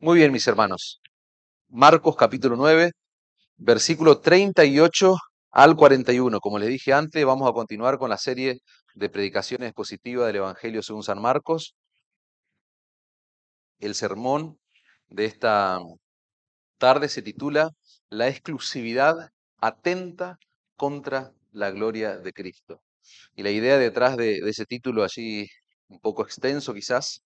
Muy bien, mis hermanos. Marcos capítulo 9, versículo 38 al 41. Como les dije antes, vamos a continuar con la serie de predicaciones positivas del Evangelio según San Marcos. El sermón de esta tarde se titula La exclusividad atenta contra la gloria de Cristo. Y la idea detrás de, de ese título allí, un poco extenso quizás,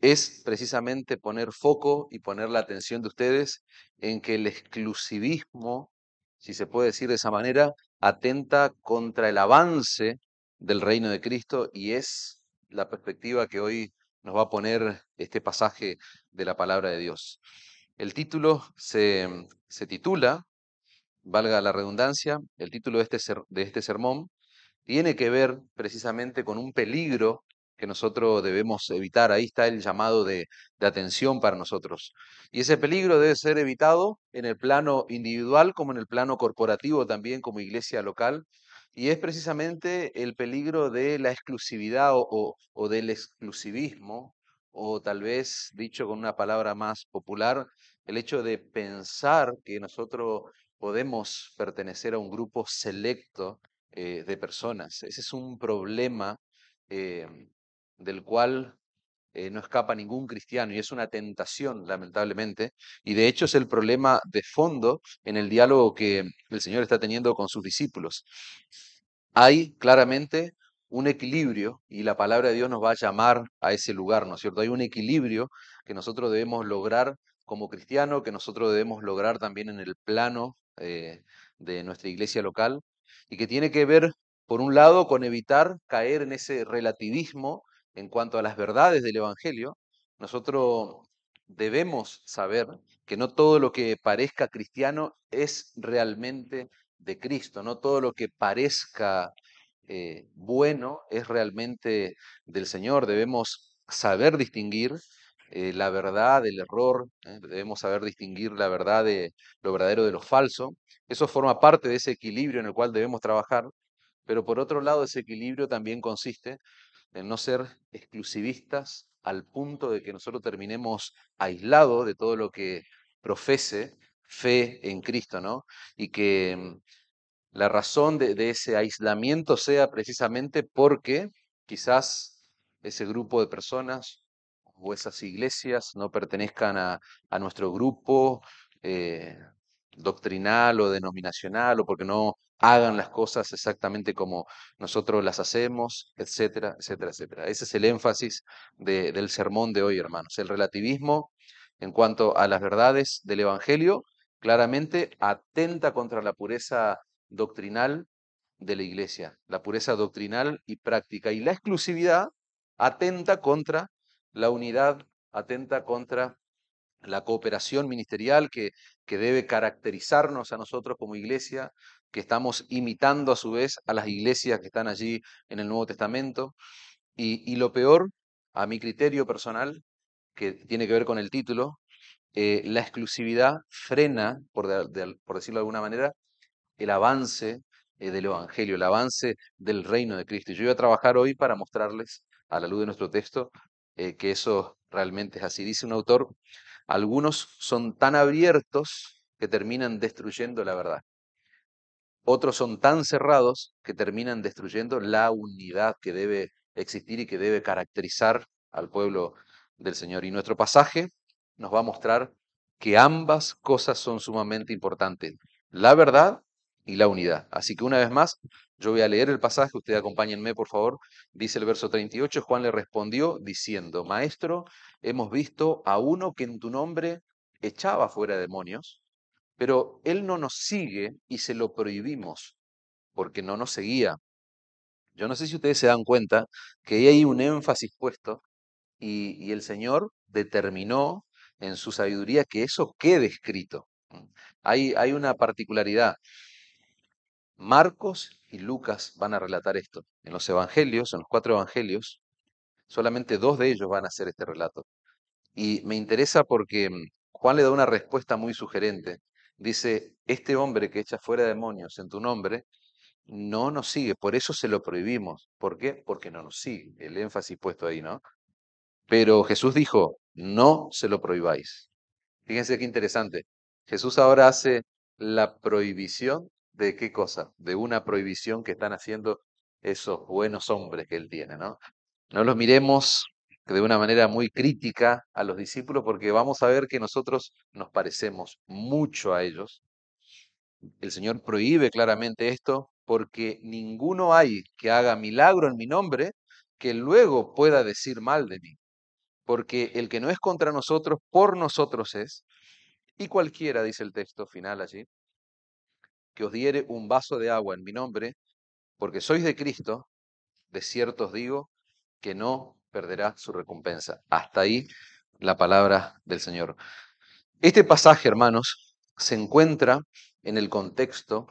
es precisamente poner foco y poner la atención de ustedes en que el exclusivismo, si se puede decir de esa manera, atenta contra el avance del reino de Cristo y es la perspectiva que hoy nos va a poner este pasaje de la palabra de Dios. El título se, titula, valga la redundancia, el título de este, de este sermón tiene que ver precisamente con un peligro que nosotros debemos evitar. Ahí está el llamado de, atención para nosotros. Y ese peligro debe ser evitado en el plano individual como en el plano corporativo también como iglesia local. Y es precisamente el peligro de la exclusividad o, del exclusivismo, o tal vez, dicho con una palabra más popular, el hecho de pensar que nosotros podemos pertenecer a un grupo selecto eh, de personas. Ese es un problema eh, del cual eh, no escapa ningún cristiano y es una tentación, lamentablemente. Y de hecho es el problema de fondo en el diálogo que el Señor está teniendo con sus discípulos. Hay claramente un equilibrio y la palabra de Dios nos va a llamar a ese lugar, ¿no es cierto? Hay un equilibrio que nosotros debemos lograr como cristiano, que nosotros debemos lograr también en el plano eh, de nuestra iglesia local y que tiene que ver, por un lado, con evitar caer en ese relativismo en cuanto a las verdades del Evangelio, nosotros debemos saber que no todo lo que parezca cristiano es realmente de Cristo, no todo lo que parezca eh, bueno es realmente del Señor. Debemos saber distinguir eh, la verdad del error, eh, debemos saber distinguir la verdad de lo verdadero de lo falso. Eso forma parte de ese equilibrio en el cual debemos trabajar, pero por otro lado ese equilibrio también consiste de no ser exclusivistas al punto de que nosotros terminemos aislados de todo lo que profese fe en Cristo, ¿no? Y que mm, la razón de, ese aislamiento sea precisamente porque quizás ese grupo de personas o esas iglesias no pertenezcan a, nuestro grupo eh, doctrinal o denominacional o porque no hagan las cosas exactamente como nosotros las hacemos, etcétera, etcétera, etcétera. Ese es el énfasis del sermón de hoy, hermanos. El relativismo en cuanto a las verdades del Evangelio claramente atenta contra la pureza doctrinal de la iglesia, la pureza doctrinal y práctica. Y la exclusividad atenta contra la unidad, atenta contra la cooperación ministerial que, que debe caracterizarnos a nosotros como iglesia, que estamos imitando a su vez a las iglesias que están allí en el Nuevo Testamento. Y, lo peor, a mi criterio personal, que tiene que ver con el título, eh, la exclusividad frena, por, decirlo de alguna manera, el avance eh, del Evangelio, el avance del reino de Cristo. Yo voy a trabajar hoy para mostrarles, a la luz de nuestro texto, eh, que eso realmente es así. Dice un autor, algunos son tan abiertos que terminan destruyendo la verdad. Otros son tan cerrados que terminan destruyendo la unidad que debe existir y que debe caracterizar al pueblo del Señor. Y nuestro pasaje nos va a mostrar que ambas cosas son sumamente importantes, la verdad y la unidad. Así que una vez más, yo voy a leer el pasaje, ustedes acompáñenme por favor. Dice el verso 38, Juan le respondió diciendo, Maestro, hemos visto a uno que en tu nombre echaba fuera demonios pero Él no nos sigue y se lo prohibimos, porque no nos seguía. Yo no sé si ustedes se dan cuenta que hay un énfasis puesto y, el Señor determinó en su sabiduría que eso quede escrito. Hay, hay una particularidad. Marcos y Lucas van a relatar esto. En los evangelios, en los cuatro evangelios, solamente dos de ellos van a hacer este relato. Y me interesa porque Juan le da una respuesta muy sugerente dice, este hombre que echa fuera demonios en tu nombre, no nos sigue, por eso se lo prohibimos. ¿Por qué? Porque no nos sigue, el énfasis puesto ahí, ¿no? Pero Jesús dijo, no se lo prohibáis. Fíjense qué interesante. Jesús ahora hace la prohibición de qué cosa? De una prohibición que están haciendo esos buenos hombres que él tiene, ¿no? No los miremos de una manera muy crítica a los discípulos porque vamos a ver que nosotros nos parecemos mucho a ellos. El Señor prohíbe claramente esto porque ninguno hay que haga milagro en mi nombre que luego pueda decir mal de mí. Porque el que no es contra nosotros, por nosotros es. Y cualquiera, dice el texto final allí, que os diere un vaso de agua en mi nombre, porque sois de Cristo, de cierto os digo que no perderá su recompensa. Hasta ahí la palabra del Señor. Este pasaje, hermanos, se encuentra en el contexto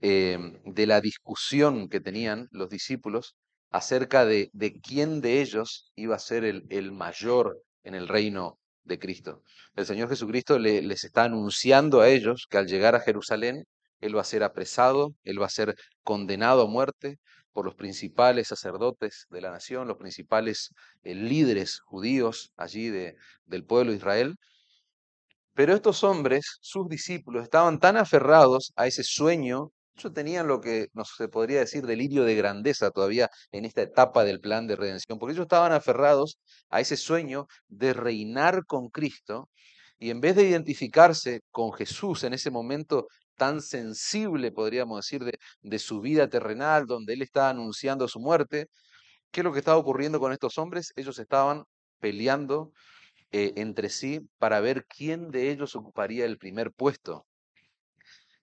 em, de la discusión que tenían los discípulos acerca de, quién de ellos iba a ser el, mayor en el reino de Cristo. El Señor Jesucristo les está anunciando a ellos que al llegar a Jerusalén él va a ser apresado, él va a ser condenado a muerte por los principales sacerdotes de la nación, los principales eh, líderes judíos allí del pueblo de Israel. Pero estos hombres, sus discípulos, estaban tan aferrados a ese sueño, ellos tenían lo que no se podría decir delirio de grandeza todavía en esta etapa del plan de redención, porque ellos estaban aferrados a ese sueño de reinar con Cristo, y en vez de identificarse con Jesús en ese momento tan sensible, podríamos decir, de, su vida terrenal, donde él está anunciando su muerte. ¿Qué es lo que estaba ocurriendo con estos hombres? Ellos estaban peleando eh, entre sí para ver quién de ellos ocuparía el primer puesto.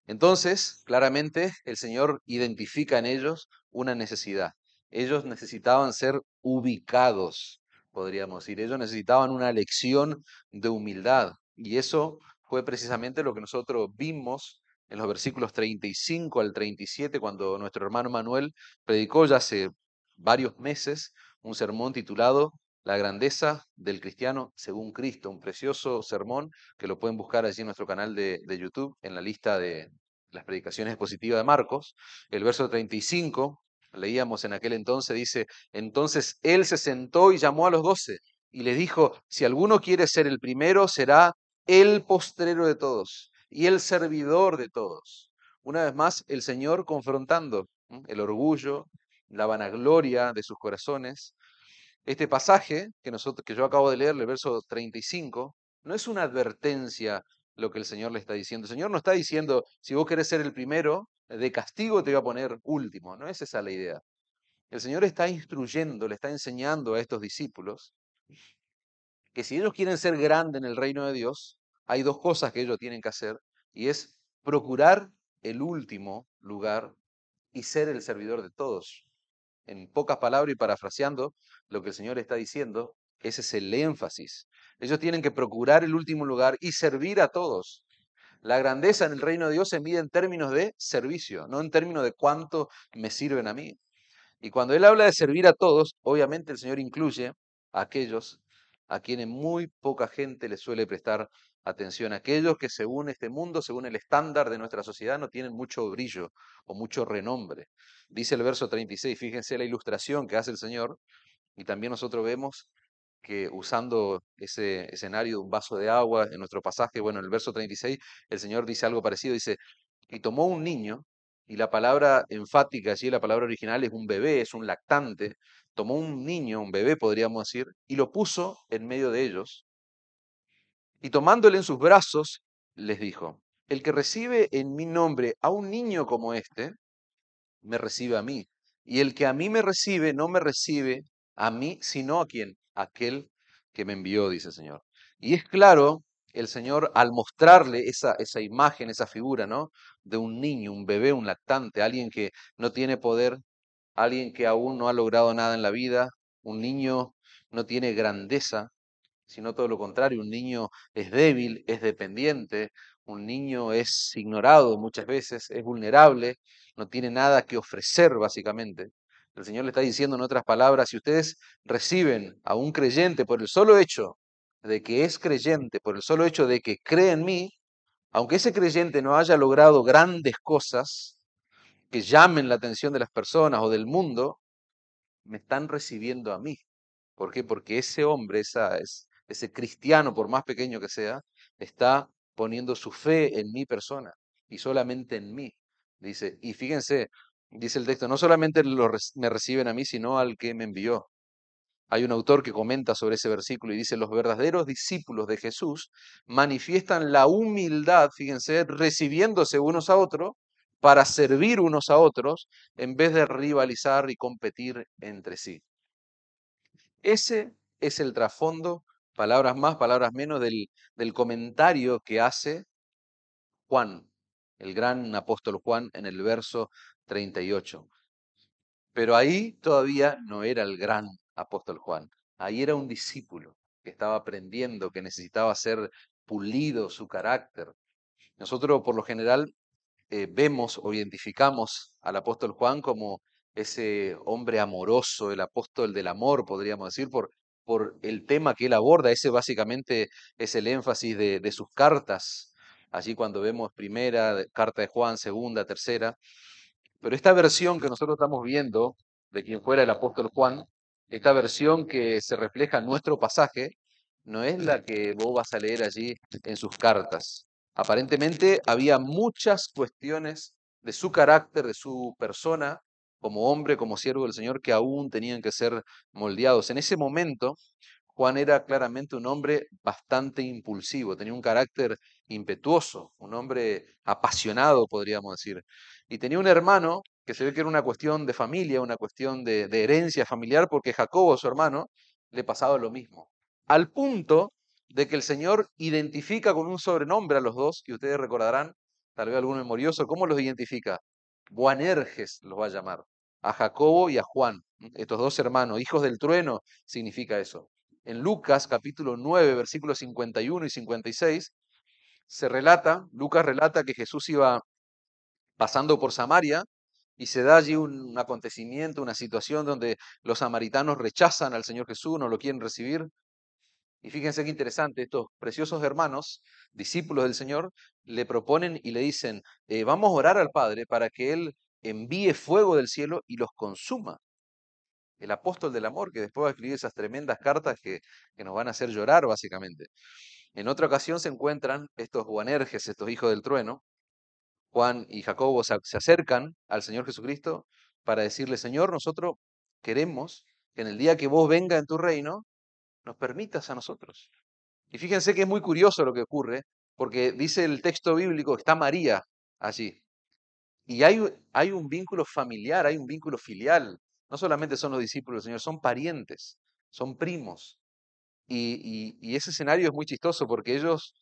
Entonces, claramente, el Señor identifica en ellos una necesidad. Ellos necesitaban ser ubicados, podríamos decir. Ellos necesitaban una lección de humildad. Y eso fue precisamente lo que nosotros vimos en los versículos 35 al 37, cuando nuestro hermano Manuel predicó ya hace varios meses un sermón titulado La grandeza del cristiano según Cristo, un precioso sermón que lo pueden buscar allí en nuestro canal de, YouTube, en la lista de las predicaciones expositivas de Marcos. El verso 35, leíamos en aquel entonces, dice, entonces él se sentó y llamó a los doce y les dijo, si alguno quiere ser el primero, será el postrero de todos y el servidor de todos. Una vez más, el Señor confrontando el orgullo, la vanagloria de sus corazones. Este pasaje que, nosotros, yo acabo de leer, el verso 35, no es una advertencia lo que el Señor le está diciendo. El Señor no está diciendo, si vos querés ser el primero, de castigo te voy a poner último. No es esa la idea. El Señor está instruyendo, le está enseñando a estos discípulos que si ellos quieren ser grandes en el reino de Dios, hay dos cosas que ellos tienen que hacer y es procurar el último lugar y ser el servidor de todos. En pocas palabras y parafraseando lo que el Señor está diciendo, ese es el énfasis. Ellos tienen que procurar el último lugar y servir a todos. La grandeza en el reino de Dios se mide en términos de servicio, no en términos de cuánto me sirven a mí. Y cuando Él habla de servir a todos, obviamente el Señor incluye a aquellos a quienes muy poca gente le suele prestar Atención, aquellos que según este mundo, según el estándar de nuestra sociedad, no tienen mucho brillo o mucho renombre. Dice el verso 36, fíjense la ilustración que hace el Señor, y también nosotros vemos que usando ese escenario de un vaso de agua en nuestro pasaje, bueno, en el verso 36, el Señor dice algo parecido, dice, y tomó un niño, y la palabra enfática allí, la palabra original es un bebé, es un lactante, tomó un niño, un bebé podríamos decir, y lo puso en medio de ellos, y tomándole en sus brazos, les dijo, el que recibe en mi nombre a un niño como este, me recibe a mí. Y el que a mí me recibe, no me recibe a mí, sino a quien, aquel que me envió, dice el Señor. Y es claro, el Señor al mostrarle esa, esa imagen, esa figura, ¿no? De un niño, un bebé, un lactante, alguien que no tiene poder, alguien que aún no ha logrado nada en la vida, un niño no tiene grandeza, sino todo lo contrario, un niño es débil, es dependiente, un niño es ignorado muchas veces, es vulnerable, no tiene nada que ofrecer básicamente. El Señor le está diciendo en otras palabras, si ustedes reciben a un creyente por el solo hecho de que es creyente, por el solo hecho de que cree en mí, aunque ese creyente no haya logrado grandes cosas que llamen la atención de las personas o del mundo, me están recibiendo a mí. ¿Por qué? Porque ese hombre, esa, ese cristiano, por más pequeño que sea, está poniendo su fe en mi persona y solamente en mí. Dice, y fíjense, dice el texto, no solamente lo, me reciben a mí, sino al que me envió. Hay un autor que comenta sobre ese versículo y dice, los verdaderos discípulos de Jesús manifiestan la humildad, fíjense, recibiéndose unos a otros para servir unos a otros en vez de rivalizar y competir entre sí. Ese es el trasfondo palabras más, palabras menos del, del comentario que hace Juan, el gran apóstol Juan, en el verso 38. Pero ahí todavía no era el gran apóstol Juan, ahí era un discípulo que estaba aprendiendo, que necesitaba ser pulido su carácter. Nosotros por lo general eh, vemos o identificamos al apóstol Juan como ese hombre amoroso, el apóstol del amor, podríamos decir, por por el tema que él aborda. Ese básicamente es el énfasis de, sus cartas. Allí cuando vemos primera, carta de Juan, segunda, tercera. Pero esta versión que nosotros estamos viendo, de quien fuera el apóstol Juan, esta versión que se refleja en nuestro pasaje, no es la que vos vas a leer allí en sus cartas. Aparentemente había muchas cuestiones de su carácter, de su persona, como hombre, como siervo del Señor, que aún tenían que ser moldeados. En ese momento, Juan era claramente un hombre bastante impulsivo, tenía un carácter impetuoso, un hombre apasionado, podríamos decir. Y tenía un hermano que se ve que era una cuestión de familia, una cuestión de, herencia familiar, porque Jacobo, su hermano, le pasaba lo mismo. Al punto de que el Señor identifica con un sobrenombre a los dos, y ustedes recordarán, tal vez algún memorioso, ¿cómo los identifica? Boanerges los va a llamar, a Jacobo y a Juan, estos dos hermanos, hijos del trueno, significa eso. En Lucas capítulo 9, versículos 51 y 56, se relata, Lucas relata que Jesús iba pasando por Samaria y se da allí un acontecimiento, una situación donde los samaritanos rechazan al Señor Jesús, no lo quieren recibir, y fíjense qué interesante, estos preciosos hermanos, discípulos del Señor, le proponen y le dicen, eh, vamos a orar al Padre para que Él envíe fuego del cielo y los consuma. El apóstol del amor, que después va a escribir esas tremendas cartas que, nos van a hacer llorar, básicamente. En otra ocasión se encuentran estos guanerjes, estos hijos del trueno. Juan y Jacobo se acercan al Señor Jesucristo para decirle, Señor, nosotros queremos que en el día que vos venga en tu reino, nos permitas a nosotros. Y fíjense que es muy curioso lo que ocurre, porque dice el texto bíblico, está María allí. Y hay, hay un vínculo familiar, hay un vínculo filial. No solamente son los discípulos del Señor, son parientes, son primos. Y, ese escenario es muy chistoso porque ellos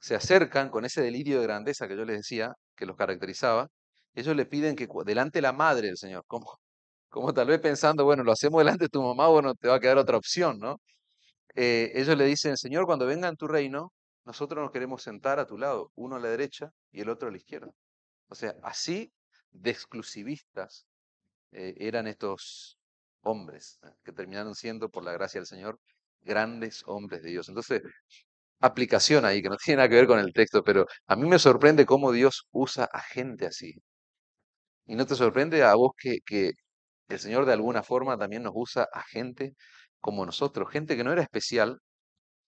se acercan con ese delirio de grandeza que yo les decía, que los caracterizaba. Ellos le piden que delante de la madre del Señor, como, como tal vez pensando, bueno, lo hacemos delante de tu mamá, bueno, te va a quedar otra opción, ¿no? Eh, ellos le dicen, Señor, cuando venga en tu reino, nosotros nos queremos sentar a tu lado, uno a la derecha y el otro a la izquierda. O sea, así de exclusivistas eh, eran estos hombres, que terminaron siendo, por la gracia del Señor, grandes hombres de Dios. Entonces, aplicación ahí, que no tiene nada que ver con el texto, pero a mí me sorprende cómo Dios usa a gente así. Y no te sorprende a vos que, que el Señor de alguna forma también nos usa a gente como nosotros, gente que no era especial,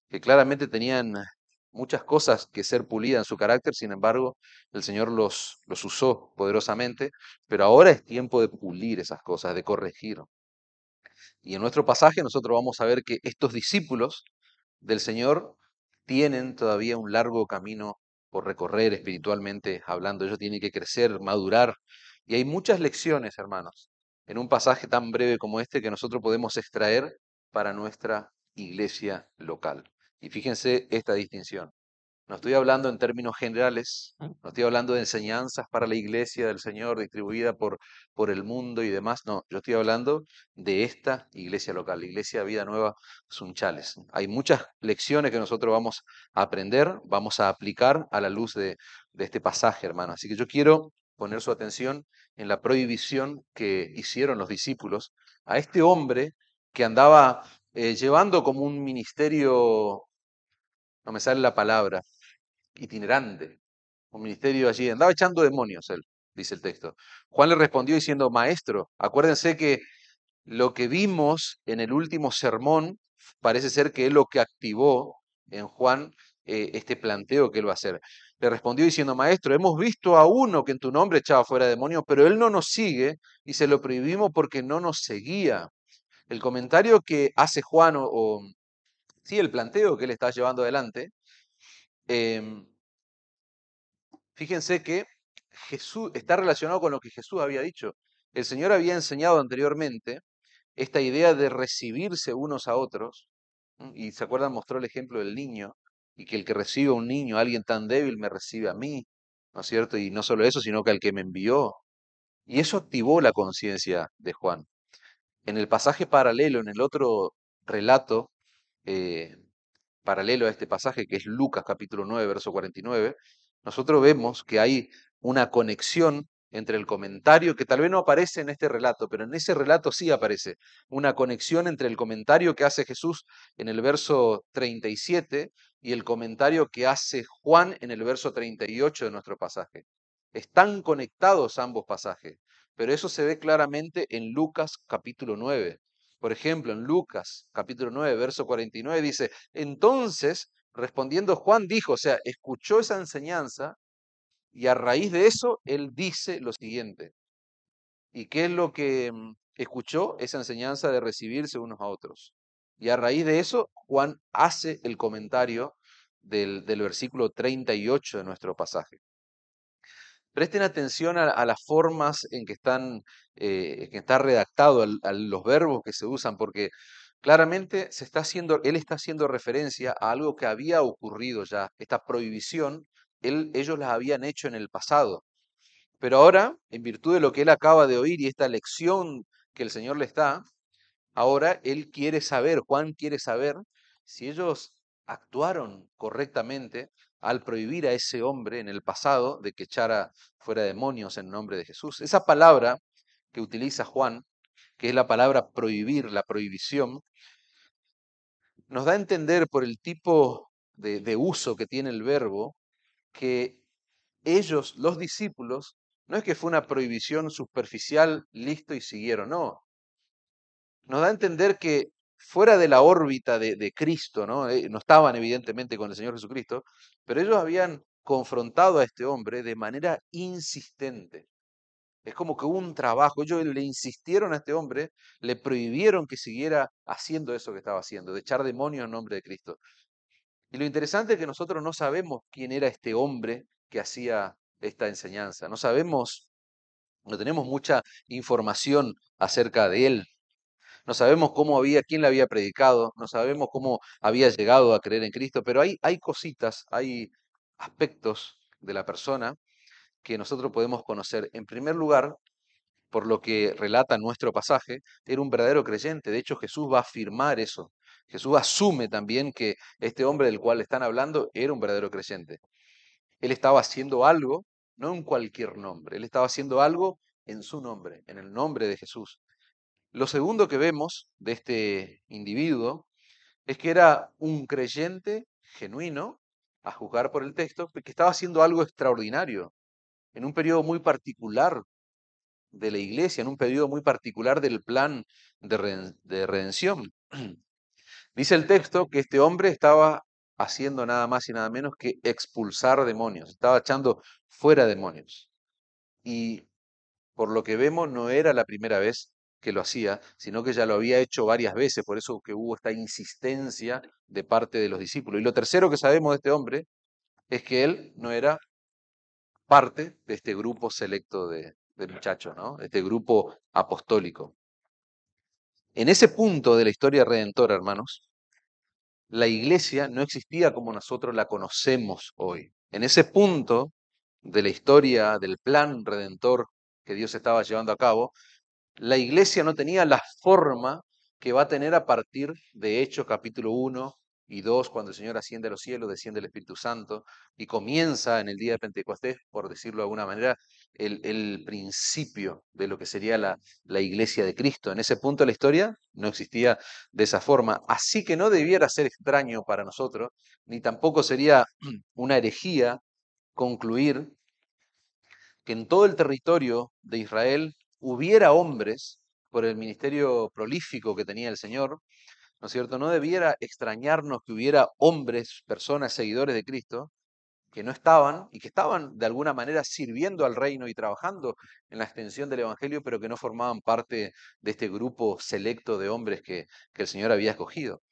que claramente tenían muchas cosas que ser pulidas en su carácter, sin embargo, el Señor los, los usó poderosamente, pero ahora es tiempo de pulir esas cosas, de corregir. Y en nuestro pasaje nosotros vamos a ver que estos discípulos del Señor tienen todavía un largo camino por recorrer espiritualmente hablando, ellos tienen que crecer, madurar, y hay muchas lecciones, hermanos, en un pasaje tan breve como este que nosotros podemos extraer para nuestra iglesia local. Y fíjense esta distinción. No estoy hablando en términos generales, no estoy hablando de enseñanzas para la iglesia del Señor distribuida por, por el mundo y demás, no, yo estoy hablando de esta iglesia local, la iglesia Vida Nueva Sunchales. Hay muchas lecciones que nosotros vamos a aprender, vamos a aplicar a la luz de, de este pasaje, hermano. Así que yo quiero poner su atención en la prohibición que hicieron los discípulos a este hombre que andaba eh, llevando como un ministerio, no me sale la palabra, itinerante, un ministerio allí, andaba echando demonios él, dice el texto. Juan le respondió diciendo, maestro, acuérdense que lo que vimos en el último sermón parece ser que es lo que activó en Juan eh, este planteo que él va a hacer. Le respondió diciendo, maestro, hemos visto a uno que en tu nombre echaba fuera demonios, pero él no nos sigue y se lo prohibimos porque no nos seguía. El comentario que hace Juan o, sí, el planteo que él está llevando adelante, em, fíjense que Jesús está relacionado con lo que Jesús había dicho. El Señor había enseñado anteriormente esta idea de recibirse unos a otros, y se acuerdan, mostró el ejemplo del niño, y que el que recibe a un niño, alguien tan débil, me recibe a mí, ¿no es cierto? Y no solo eso, sino que al que me envió. Y eso activó la conciencia de Juan. En el pasaje paralelo, en el otro relato eh, paralelo a este pasaje, que es Lucas capítulo 9, verso 49, nosotros vemos que hay una conexión entre el comentario, que tal vez no aparece en este relato, pero en ese relato sí aparece, una conexión entre el comentario que hace Jesús en el verso 37 y el comentario que hace Juan en el verso 38 de nuestro pasaje. Están conectados ambos pasajes. Pero eso se ve claramente en Lucas capítulo 9. Por ejemplo, en Lucas capítulo 9, verso 49 dice, entonces, respondiendo Juan dijo, o sea, escuchó esa enseñanza y a raíz de eso, él dice lo siguiente. ¿Y qué es lo que mm, escuchó? Esa enseñanza de recibirse unos a otros. Y a raíz de eso, Juan hace el comentario del, del versículo 38 de nuestro pasaje. Presten atención a, las formas en que están eh, que está redactado, a los verbos que se usan, porque claramente se está haciendo, él está haciendo referencia a algo que había ocurrido ya. Esta prohibición, ellos la habían hecho en el pasado. Pero ahora, en virtud de lo que él acaba de oír y esta lección que el Señor le está, ahora él quiere saber, Juan quiere saber si ellos actuaron correctamente al prohibir a ese hombre en el pasado de que echara fuera demonios en nombre de Jesús. Esa palabra que utiliza Juan, que es la palabra prohibir, la prohibición, nos da a entender por el tipo de, uso que tiene el verbo que ellos, los discípulos, no es que fue una prohibición superficial, listo y siguieron, no. Nos da a entender que fuera de la órbita de, Cristo, eh, no estaban evidentemente con el Señor Jesucristo, pero ellos habían confrontado a este hombre de manera insistente. Es como que hubo un trabajo. Ellos le insistieron a este hombre, le prohibieron que siguiera haciendo eso que estaba haciendo, de echar demonios en nombre de Cristo. Y lo interesante es que nosotros no sabemos quién era este hombre que hacía esta enseñanza. No sabemos, no tenemos mucha información acerca de él. No sabemos cómo había, quién le había predicado, no sabemos cómo había llegado a creer en Cristo, pero hay, hay cositas, hay aspectos de la persona que nosotros podemos conocer. En primer lugar, por lo que relata nuestro pasaje, era un verdadero creyente. De hecho, Jesús va a afirmar eso. Jesús asume también que este hombre del cual están hablando era un verdadero creyente. Él estaba haciendo algo, no en cualquier nombre, él estaba haciendo algo en su nombre, en el nombre de Jesús. Lo segundo que vemos de este individuo es que era un creyente genuino, a juzgar por el texto, que estaba haciendo algo extraordinario en un periodo muy particular de la iglesia, en un periodo muy particular del plan de, redención. Dice el texto que este hombre estaba haciendo nada más y nada menos que expulsar demonios, estaba echando fuera demonios. Y por lo que vemos, no era la primera vez que lo hacía, sino que ya lo había hecho varias veces, por eso que hubo esta insistencia de parte de los discípulos. Y lo tercero que sabemos de este hombre es que él no era parte de este grupo selecto de, de muchachos, ¿no? Este grupo apostólico. En ese punto de la historia redentora, hermanos, la iglesia no existía como nosotros la conocemos hoy. En ese punto de la historia del plan redentor que Dios estaba llevando a cabo, la iglesia no tenía la forma que va a tener a partir de Hechos capítulo 1 y 2, cuando el Señor asciende a los cielos, desciende el Espíritu Santo y comienza en el día de Pentecostés, por decirlo de alguna manera, el, principio de lo que sería la, la iglesia de Cristo. En ese punto de la historia no existía de esa forma, así que no debiera ser extraño para nosotros, ni tampoco sería una herejía concluir que en todo el territorio de Israel hubiera hombres, por el ministerio prolífico que tenía el Señor, ¿no es cierto? No debiera extrañarnos que hubiera hombres, personas, seguidores de Cristo, que no estaban y que estaban de alguna manera sirviendo al reino y trabajando en la extensión del Evangelio, pero que no formaban parte de este grupo selecto de hombres que, que el Señor había escogido.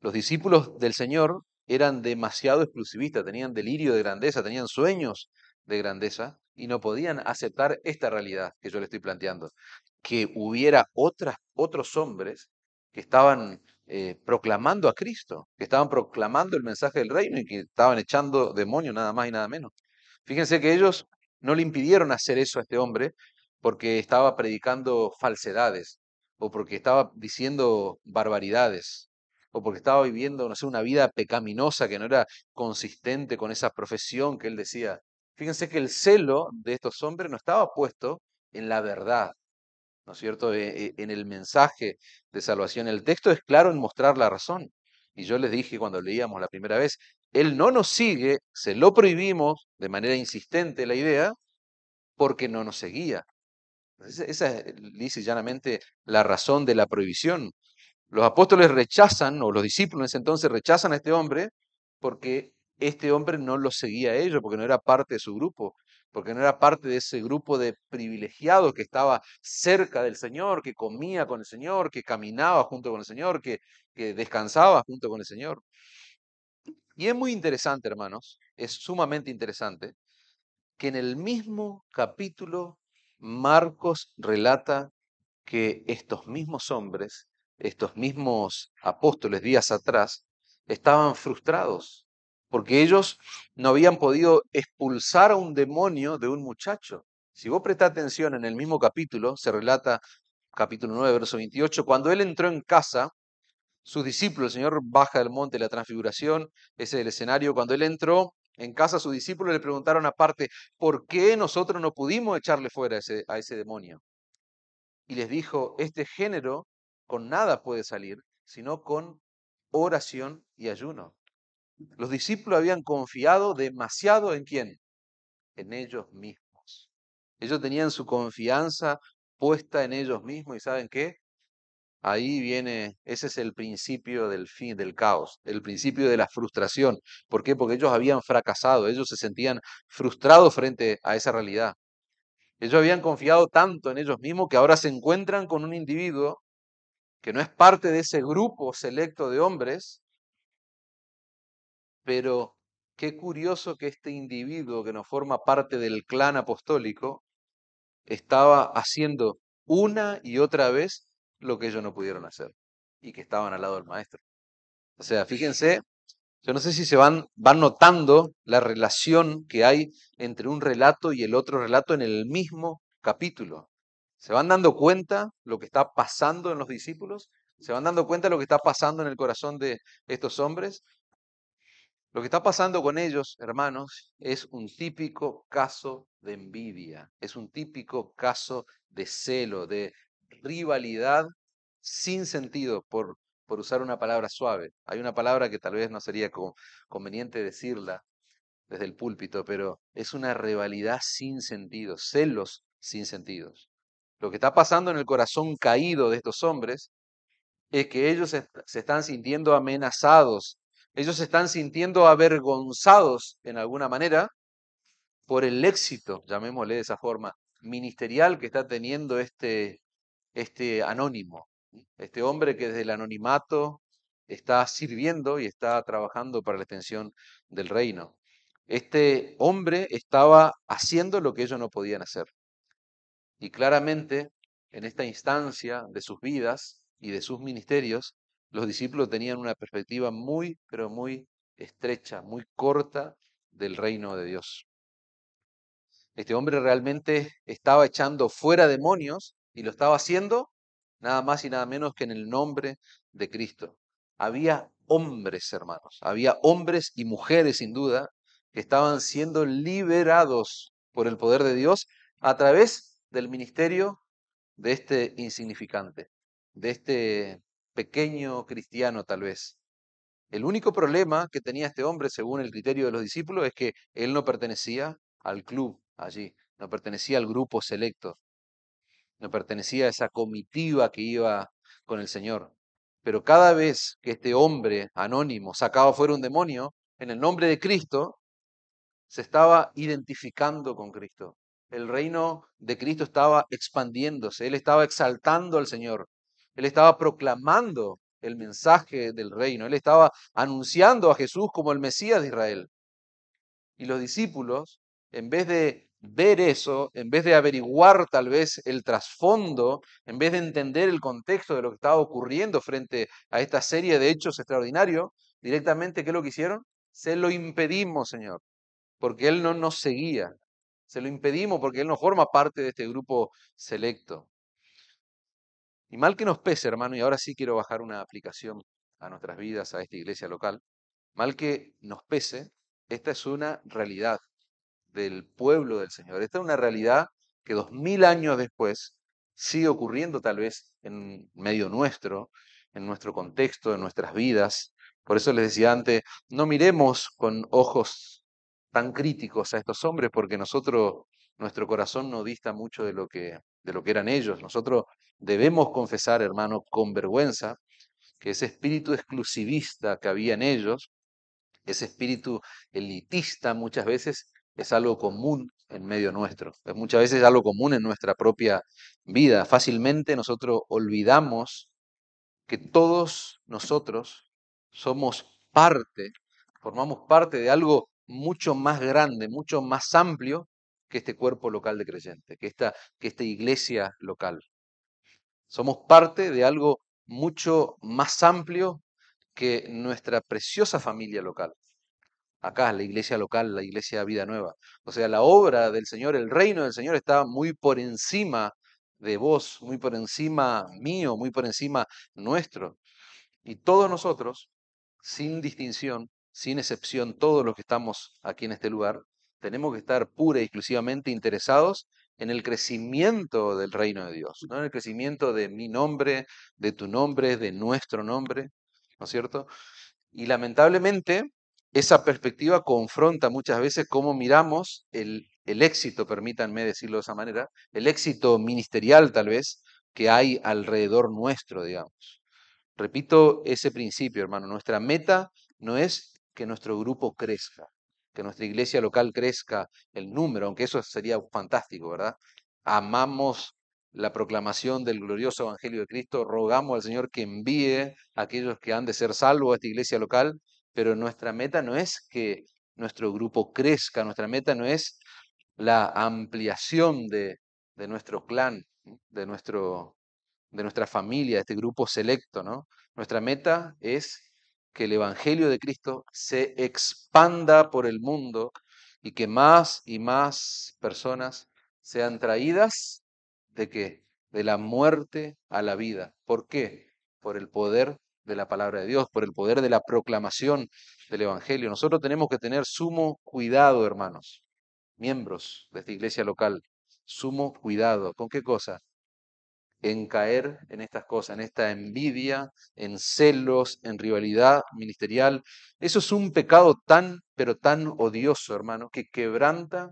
Los discípulos del Señor eran demasiado exclusivistas, tenían delirio de grandeza, tenían sueños de grandeza y no podían aceptar esta realidad que yo le estoy planteando, que hubiera otras, otros hombres que estaban eh, proclamando a Cristo, que estaban proclamando el mensaje del reino y que estaban echando demonios nada más y nada menos. Fíjense que ellos no le impidieron hacer eso a este hombre porque estaba predicando falsedades o porque estaba diciendo barbaridades o porque estaba viviendo una vida pecaminosa que no era consistente con esa profesión que él decía Fíjense que el celo de estos hombres no estaba puesto en la verdad, ¿no es cierto? E, e, en el mensaje de salvación. El texto es claro en mostrar la razón. Y yo les dije cuando leíamos la primera vez, Él no nos sigue, se lo prohibimos de manera insistente la idea, porque no nos seguía. Esa es dice eh, llanamente la razón de la prohibición. Los apóstoles rechazan, o los discípulos entonces rechazan a este hombre porque este hombre no lo seguía a ellos porque no era parte de su grupo, porque no era parte de ese grupo de privilegiados que estaba cerca del Señor, que comía con el Señor, que caminaba junto con el Señor, que, que descansaba junto con el Señor. Y es muy interesante, hermanos, es sumamente interesante que en el mismo capítulo Marcos relata que estos mismos hombres, estos mismos apóstoles días atrás, estaban frustrados, porque ellos no habían podido expulsar a un demonio de un muchacho. Si vos prestás atención en el mismo capítulo, se relata capítulo 9, verso 28, cuando él entró en casa, sus discípulos, el Señor baja del monte la transfiguración, ese es el escenario, cuando él entró en casa, sus discípulos le preguntaron aparte, ¿por qué nosotros no pudimos echarle fuera a ese demonio? Y les dijo, este género con nada puede salir, sino con oración y ayuno. Los discípulos habían confiado demasiado en quién? En ellos mismos. Ellos tenían su confianza puesta en ellos mismos y ¿saben qué? Ahí viene, ese es el principio del fin, del caos, el principio de la frustración. ¿Por qué? Porque ellos habían fracasado, ellos se sentían frustrados frente a esa realidad. Ellos habían confiado tanto en ellos mismos que ahora se encuentran con un individuo que no es parte de ese grupo selecto de hombres pero qué curioso que este individuo que no forma parte del clan apostólico estaba haciendo una y otra vez lo que ellos no pudieron hacer y que estaban al lado del maestro. O sea, fíjense, yo no sé si se van, van notando la relación que hay entre un relato y el otro relato en el mismo capítulo. ¿Se van dando cuenta lo que está pasando en los discípulos? ¿Se van dando cuenta lo que está pasando en el corazón de estos hombres? Lo que está pasando con ellos, hermanos, es un típico caso de envidia, es un típico caso de celo, de rivalidad sin sentido, por, por usar una palabra suave. Hay una palabra que tal vez no sería conveniente decirla desde el púlpito, pero es una rivalidad sin sentido, celos sin sentidos. Lo que está pasando en el corazón caído de estos hombres es que ellos se están sintiendo amenazados ellos se están sintiendo avergonzados en alguna manera por el éxito, llamémosle de esa forma, ministerial que está teniendo este, este anónimo, este hombre que desde el anonimato está sirviendo y está trabajando para la extensión del reino. Este hombre estaba haciendo lo que ellos no podían hacer. Y claramente, en esta instancia de sus vidas y de sus ministerios, los discípulos tenían una perspectiva muy, pero muy estrecha, muy corta del reino de Dios. Este hombre realmente estaba echando fuera demonios y lo estaba haciendo nada más y nada menos que en el nombre de Cristo. Había hombres, hermanos, había hombres y mujeres sin duda que estaban siendo liberados por el poder de Dios a través del ministerio de este insignificante, de este pequeño cristiano tal vez. El único problema que tenía este hombre, según el criterio de los discípulos, es que él no pertenecía al club allí, no pertenecía al grupo selecto, no pertenecía a esa comitiva que iba con el Señor. Pero cada vez que este hombre anónimo sacaba fuera un demonio, en el nombre de Cristo, se estaba identificando con Cristo. El reino de Cristo estaba expandiéndose, él estaba exaltando al Señor, él estaba proclamando el mensaje del reino. Él estaba anunciando a Jesús como el Mesías de Israel. Y los discípulos, en vez de ver eso, en vez de averiguar tal vez el trasfondo, en vez de entender el contexto de lo que estaba ocurriendo frente a esta serie de hechos extraordinarios, directamente, ¿qué es lo que hicieron? Se lo impedimos, Señor, porque Él no nos seguía. Se lo impedimos porque Él no forma parte de este grupo selecto. Y mal que nos pese, hermano, y ahora sí quiero bajar una aplicación a nuestras vidas, a esta iglesia local, mal que nos pese, esta es una realidad del pueblo del Señor. Esta es una realidad que dos mil años después sigue ocurriendo tal vez en medio nuestro, en nuestro contexto, en nuestras vidas. Por eso les decía antes, no miremos con ojos tan críticos a estos hombres porque nosotros nuestro corazón no dista mucho de lo que, de lo que eran ellos. Nosotros debemos confesar, hermano, con vergüenza, que ese espíritu exclusivista que había en ellos, ese espíritu elitista muchas veces es algo común en medio nuestro, muchas veces es algo común en nuestra propia vida. Fácilmente nosotros olvidamos que todos nosotros somos parte, formamos parte de algo mucho más grande, mucho más amplio que este cuerpo local de creyente, que esta, que esta iglesia local. Somos parte de algo mucho más amplio que nuestra preciosa familia local. Acá, la iglesia local, la iglesia Vida Nueva. O sea, la obra del Señor, el reino del Señor está muy por encima de vos, muy por encima mío, muy por encima nuestro. Y todos nosotros, sin distinción, sin excepción, todos los que estamos aquí en este lugar, tenemos que estar pura y exclusivamente interesados en el crecimiento del reino de Dios, ¿no? en el crecimiento de mi nombre, de tu nombre, de nuestro nombre, ¿no es cierto? Y lamentablemente esa perspectiva confronta muchas veces cómo miramos el, el éxito, permítanme decirlo de esa manera, el éxito ministerial tal vez que hay alrededor nuestro, digamos. Repito ese principio, hermano, nuestra meta no es que nuestro grupo crezca, que nuestra iglesia local crezca el número, aunque eso sería fantástico, ¿verdad? Amamos la proclamación del glorioso Evangelio de Cristo, rogamos al Señor que envíe a aquellos que han de ser salvos a esta iglesia local, pero nuestra meta no es que nuestro grupo crezca, nuestra meta no es la ampliación de, de nuestro clan, de, nuestro, de nuestra familia, de este grupo selecto, ¿no? Nuestra meta es que el Evangelio de Cristo se expanda por el mundo y que más y más personas sean traídas de De la muerte a la vida. ¿Por qué? Por el poder de la palabra de Dios, por el poder de la proclamación del Evangelio. Nosotros tenemos que tener sumo cuidado, hermanos, miembros de esta iglesia local, sumo cuidado. ¿Con qué cosa? en caer en estas cosas, en esta envidia, en celos, en rivalidad ministerial. Eso es un pecado tan, pero tan odioso, hermano, que quebranta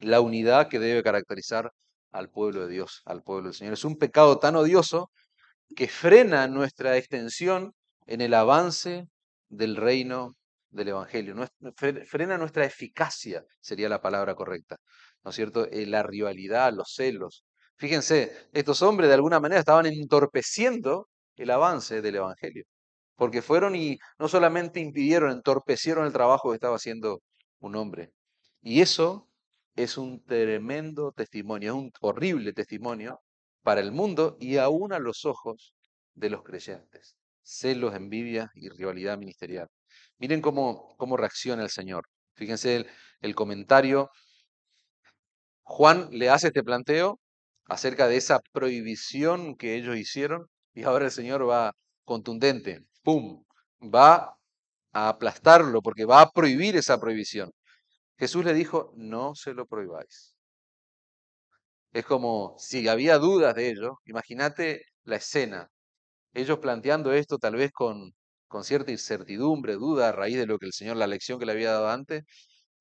la unidad que debe caracterizar al pueblo de Dios, al pueblo del Señor. Es un pecado tan odioso que frena nuestra extensión en el avance del reino del Evangelio. Frena nuestra eficacia, sería la palabra correcta. ¿No es cierto? Eh, la rivalidad, los celos, Fíjense, estos hombres de alguna manera estaban entorpeciendo el avance del Evangelio, porque fueron y no solamente impidieron, entorpecieron el trabajo que estaba haciendo un hombre. Y eso es un tremendo testimonio, es un horrible testimonio para el mundo y aún a los ojos de los creyentes. Celos, envidia y rivalidad ministerial. Miren cómo, cómo reacciona el Señor. Fíjense el comentario. Juan le hace este planteo acerca de esa prohibición que ellos hicieron y ahora el Señor va contundente, ¡pum!, va a aplastarlo porque va a prohibir esa prohibición. Jesús le dijo, no se lo prohibáis. Es como si había dudas de ello, imagínate la escena, ellos planteando esto tal vez con, cierta incertidumbre, duda a raíz de lo que el Señor, la lección que le había dado antes,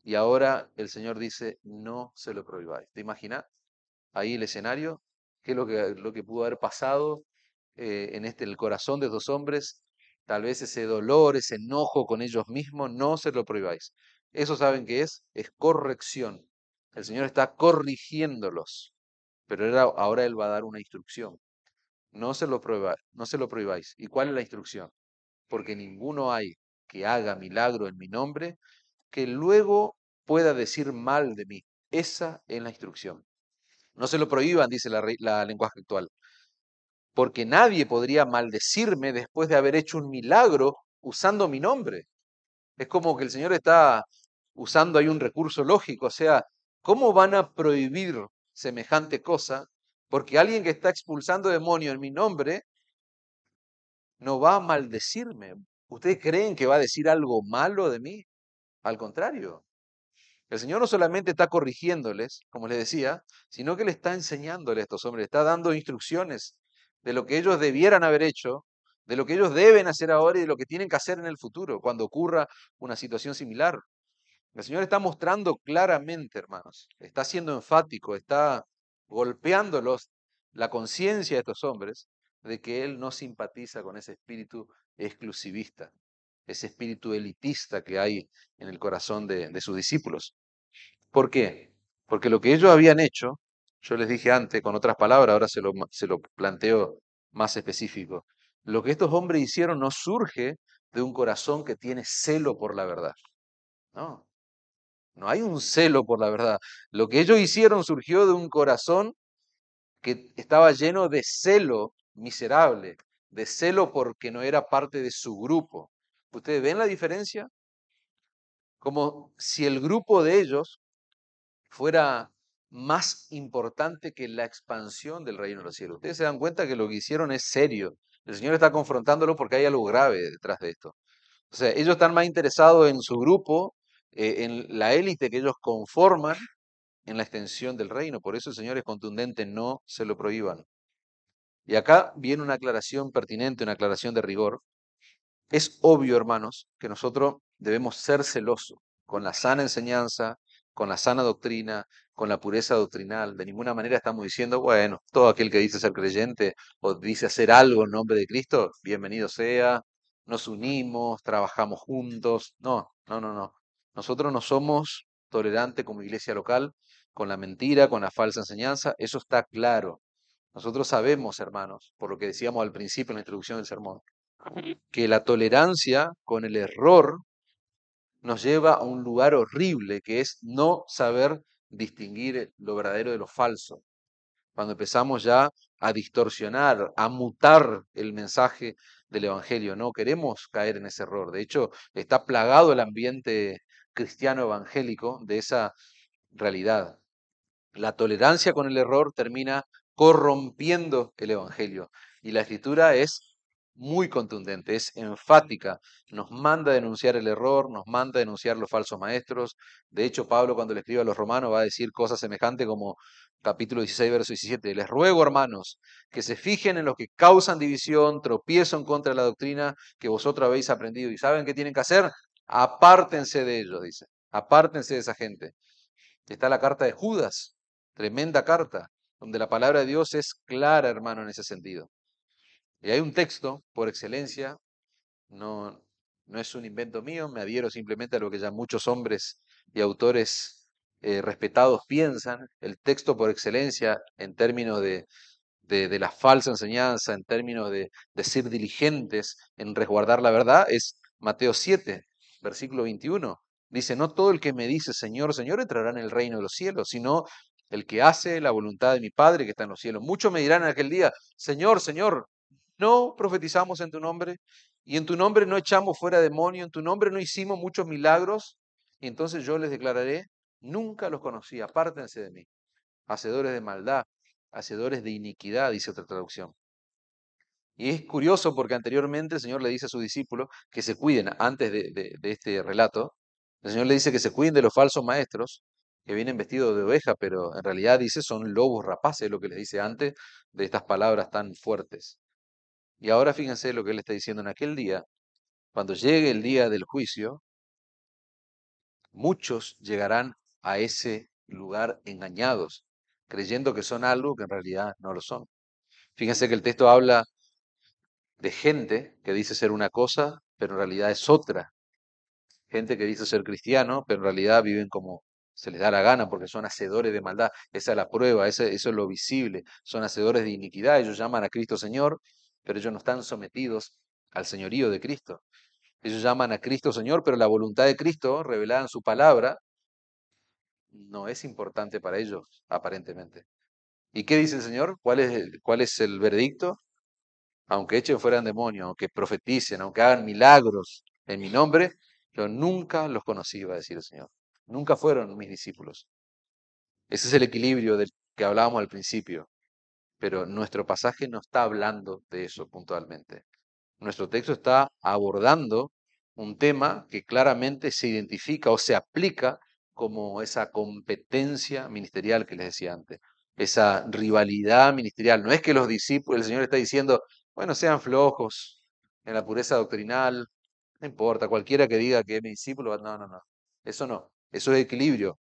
y ahora el Señor dice, no se lo prohibáis. ¿Te imaginas? ahí el escenario, qué es lo que, lo que pudo haber pasado eh, en este, el corazón de estos hombres, tal vez ese dolor, ese enojo con ellos mismos, no se lo prohibáis. Eso saben que es, es corrección. El Señor está corrigiéndolos, pero era, ahora Él va a dar una instrucción. No se, lo no se lo prohibáis. ¿Y cuál es la instrucción? Porque ninguno hay que haga milagro en mi nombre que luego pueda decir mal de mí. Esa es la instrucción. No se lo prohíban, dice la, lenguaje actual. Porque nadie podría maldecirme después de haber hecho un milagro usando mi nombre. Es como que el Señor está usando ahí un recurso lógico. O sea, ¿cómo van a prohibir semejante cosa? Porque alguien que está expulsando demonio en mi nombre no va a maldecirme. ¿Ustedes creen que va a decir algo malo de mí? Al contrario, el Señor no solamente está corrigiéndoles, como les decía, sino que le está enseñándole a estos hombres, está dando instrucciones de lo que ellos debieran haber hecho, de lo que ellos deben hacer ahora y de lo que tienen que hacer en el futuro, cuando ocurra una situación similar. El Señor está mostrando claramente, hermanos, está siendo enfático, está golpeándolos la conciencia de estos hombres de que Él no simpatiza con ese espíritu exclusivista, ese espíritu elitista que hay en el corazón de sus discípulos. ¿Por qué? Porque lo que ellos habían hecho, yo les dije antes con otras palabras, ahora se lo, planteo más específico, lo que estos hombres hicieron no surge de un corazón que tiene celo por la verdad. No, no hay un celo por la verdad. Lo que ellos hicieron surgió de un corazón que estaba lleno de celo miserable, de celo porque no era parte de su grupo. ¿Ustedes ven la diferencia? Como si el grupo de ellos fuera más importante que la expansión del reino de los cielos. Ustedes se dan cuenta que lo que hicieron es serio. El Señor está confrontándolo porque hay algo grave detrás de esto. O sea, ellos están más interesados en su grupo, eh, en la élite que ellos conforman, en la extensión del reino. Por eso el Señor es contundente, no se lo prohíban. Y acá viene una aclaración pertinente, una aclaración de rigor. Es obvio, hermanos, que nosotros debemos ser celosos con la sana enseñanza, con la sana doctrina, con la pureza doctrinal. De ninguna manera estamos diciendo, bueno, todo aquel que dice ser creyente o dice hacer algo en nombre de Cristo, bienvenido sea, nos unimos, trabajamos juntos. No, no, no, no. Nosotros no somos tolerantes como iglesia local con la mentira, con la falsa enseñanza, eso está claro. Nosotros sabemos, hermanos, por lo que decíamos al principio en la introducción del sermón, que la tolerancia con el error nos lleva a un lugar horrible, que es no saber distinguir lo verdadero de lo falso. Cuando empezamos ya a distorsionar, a mutar el mensaje del Evangelio, no queremos caer en ese error. De hecho, está plagado el ambiente cristiano evangélico de esa realidad. La tolerancia con el error termina corrompiendo el Evangelio. Y la escritura es muy contundente, es enfática, nos manda a denunciar el error, nos manda a denunciar los falsos maestros. De hecho, Pablo cuando le escribe a los romanos va a decir cosas semejantes como capítulo 16, verso 17, les ruego hermanos que se fijen en los que causan división, tropiezo contra la doctrina que vosotros habéis aprendido y saben qué tienen que hacer, apártense de ellos, dice, apártense de esa gente. Está la carta de Judas, tremenda carta, donde la palabra de Dios es clara, hermano, en ese sentido. Y hay un texto, por excelencia, no, no es un invento mío, me adhiero simplemente a lo que ya muchos hombres y autores eh, respetados piensan. El texto por excelencia en términos de, de, la falsa enseñanza, en términos de, de ser diligentes en resguardar la verdad, es Mateo 7, versículo 21. Dice, no todo el que me dice Señor, Señor entrará en el reino de los cielos, sino el que hace la voluntad de mi Padre que está en los cielos. Muchos me dirán en aquel día, Señor, Señor, no profetizamos en tu nombre y en tu nombre no echamos fuera demonio, en tu nombre no hicimos muchos milagros. Y entonces yo les declararé, nunca los conocí, apártense de mí. Hacedores de maldad, hacedores de iniquidad, dice otra traducción. Y es curioso porque anteriormente el Señor le dice a sus discípulos que se cuiden, antes de, de este relato, el Señor le dice que se cuiden de los falsos maestros, que vienen vestidos de oveja, pero en realidad dice son lobos rapaces, lo que les dice antes de estas palabras tan fuertes. Y ahora fíjense lo que él está diciendo en aquel día. Cuando llegue el día del juicio, muchos llegarán a ese lugar engañados, creyendo que son algo que en realidad no lo son. Fíjense que el texto habla de gente que dice ser una cosa, pero en realidad es otra. Gente que dice ser cristiano, pero en realidad viven como se les da la gana porque son hacedores de maldad. Esa es la prueba, eso, es lo visible. Son hacedores de iniquidad. Ellos llaman a Cristo Señor, pero ellos no están sometidos al señorío de Cristo. Ellos llaman a Cristo Señor, pero la voluntad de Cristo, revelada en su palabra, no es importante para ellos, aparentemente. ¿Y qué dice el Señor? ¿Cuál es el, cuál es el veredicto? Aunque echen fuera demonios, aunque profeticen, aunque hagan milagros en mi nombre, yo nunca los conocí, va a decir el Señor. Nunca fueron mis discípulos. Ese es el equilibrio del que hablábamos al principio pero nuestro pasaje no está hablando de eso puntualmente. Nuestro texto está abordando un tema que claramente se identifica o se aplica como esa competencia ministerial que les decía antes, esa rivalidad ministerial. No es que los discípulos, el Señor está diciendo, bueno, sean flojos en la pureza doctrinal, no importa, cualquiera que diga que es mi discípulo, no, no, no, eso no, eso es equilibrio,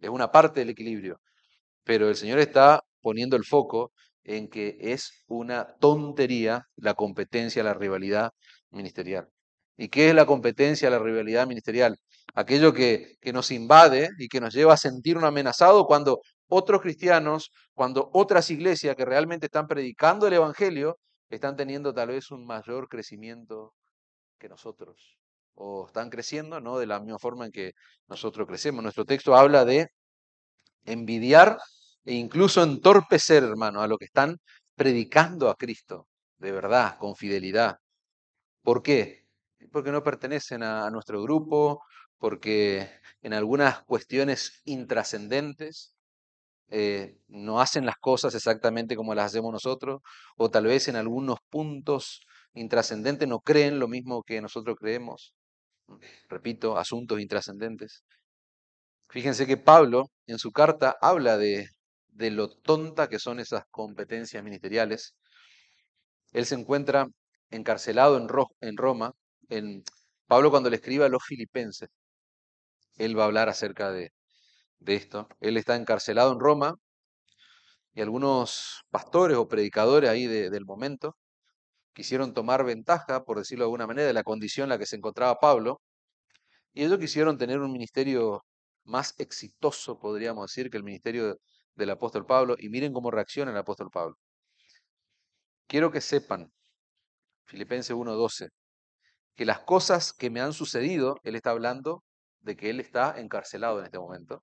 es una parte del equilibrio, pero el Señor está poniendo el foco en que es una tontería la competencia, la rivalidad ministerial. ¿Y qué es la competencia, la rivalidad ministerial? Aquello que, que nos invade y que nos lleva a sentir un amenazado cuando otros cristianos, cuando otras iglesias que realmente están predicando el Evangelio, están teniendo tal vez un mayor crecimiento que nosotros. O están creciendo, ¿no? De la misma forma en que nosotros crecemos. Nuestro texto habla de envidiar e incluso entorpecer, hermano, a lo que están predicando a Cristo, de verdad, con fidelidad. ¿Por qué? Porque no pertenecen a, nuestro grupo, porque en algunas cuestiones intrascendentes eh, no hacen las cosas exactamente como las hacemos nosotros, o tal vez en algunos puntos intrascendentes no creen lo mismo que nosotros creemos. Repito, asuntos intrascendentes. Fíjense que Pablo en su carta habla de de lo tonta que son esas competencias ministeriales. Él se encuentra encarcelado en, en Roma. En Pablo cuando le escriba a los filipenses, él va a hablar acerca de, de esto. Él está encarcelado en Roma y algunos pastores o predicadores ahí del momento quisieron tomar ventaja, por decirlo de alguna manera, de la condición en la que se encontraba Pablo. Y ellos quisieron tener un ministerio más exitoso, podríamos decir, que el ministerio del apóstol Pablo y miren cómo reacciona el apóstol Pablo. Quiero que sepan, Filipenses 1:12, que las cosas que me han sucedido, él está hablando de que él está encarcelado en este momento,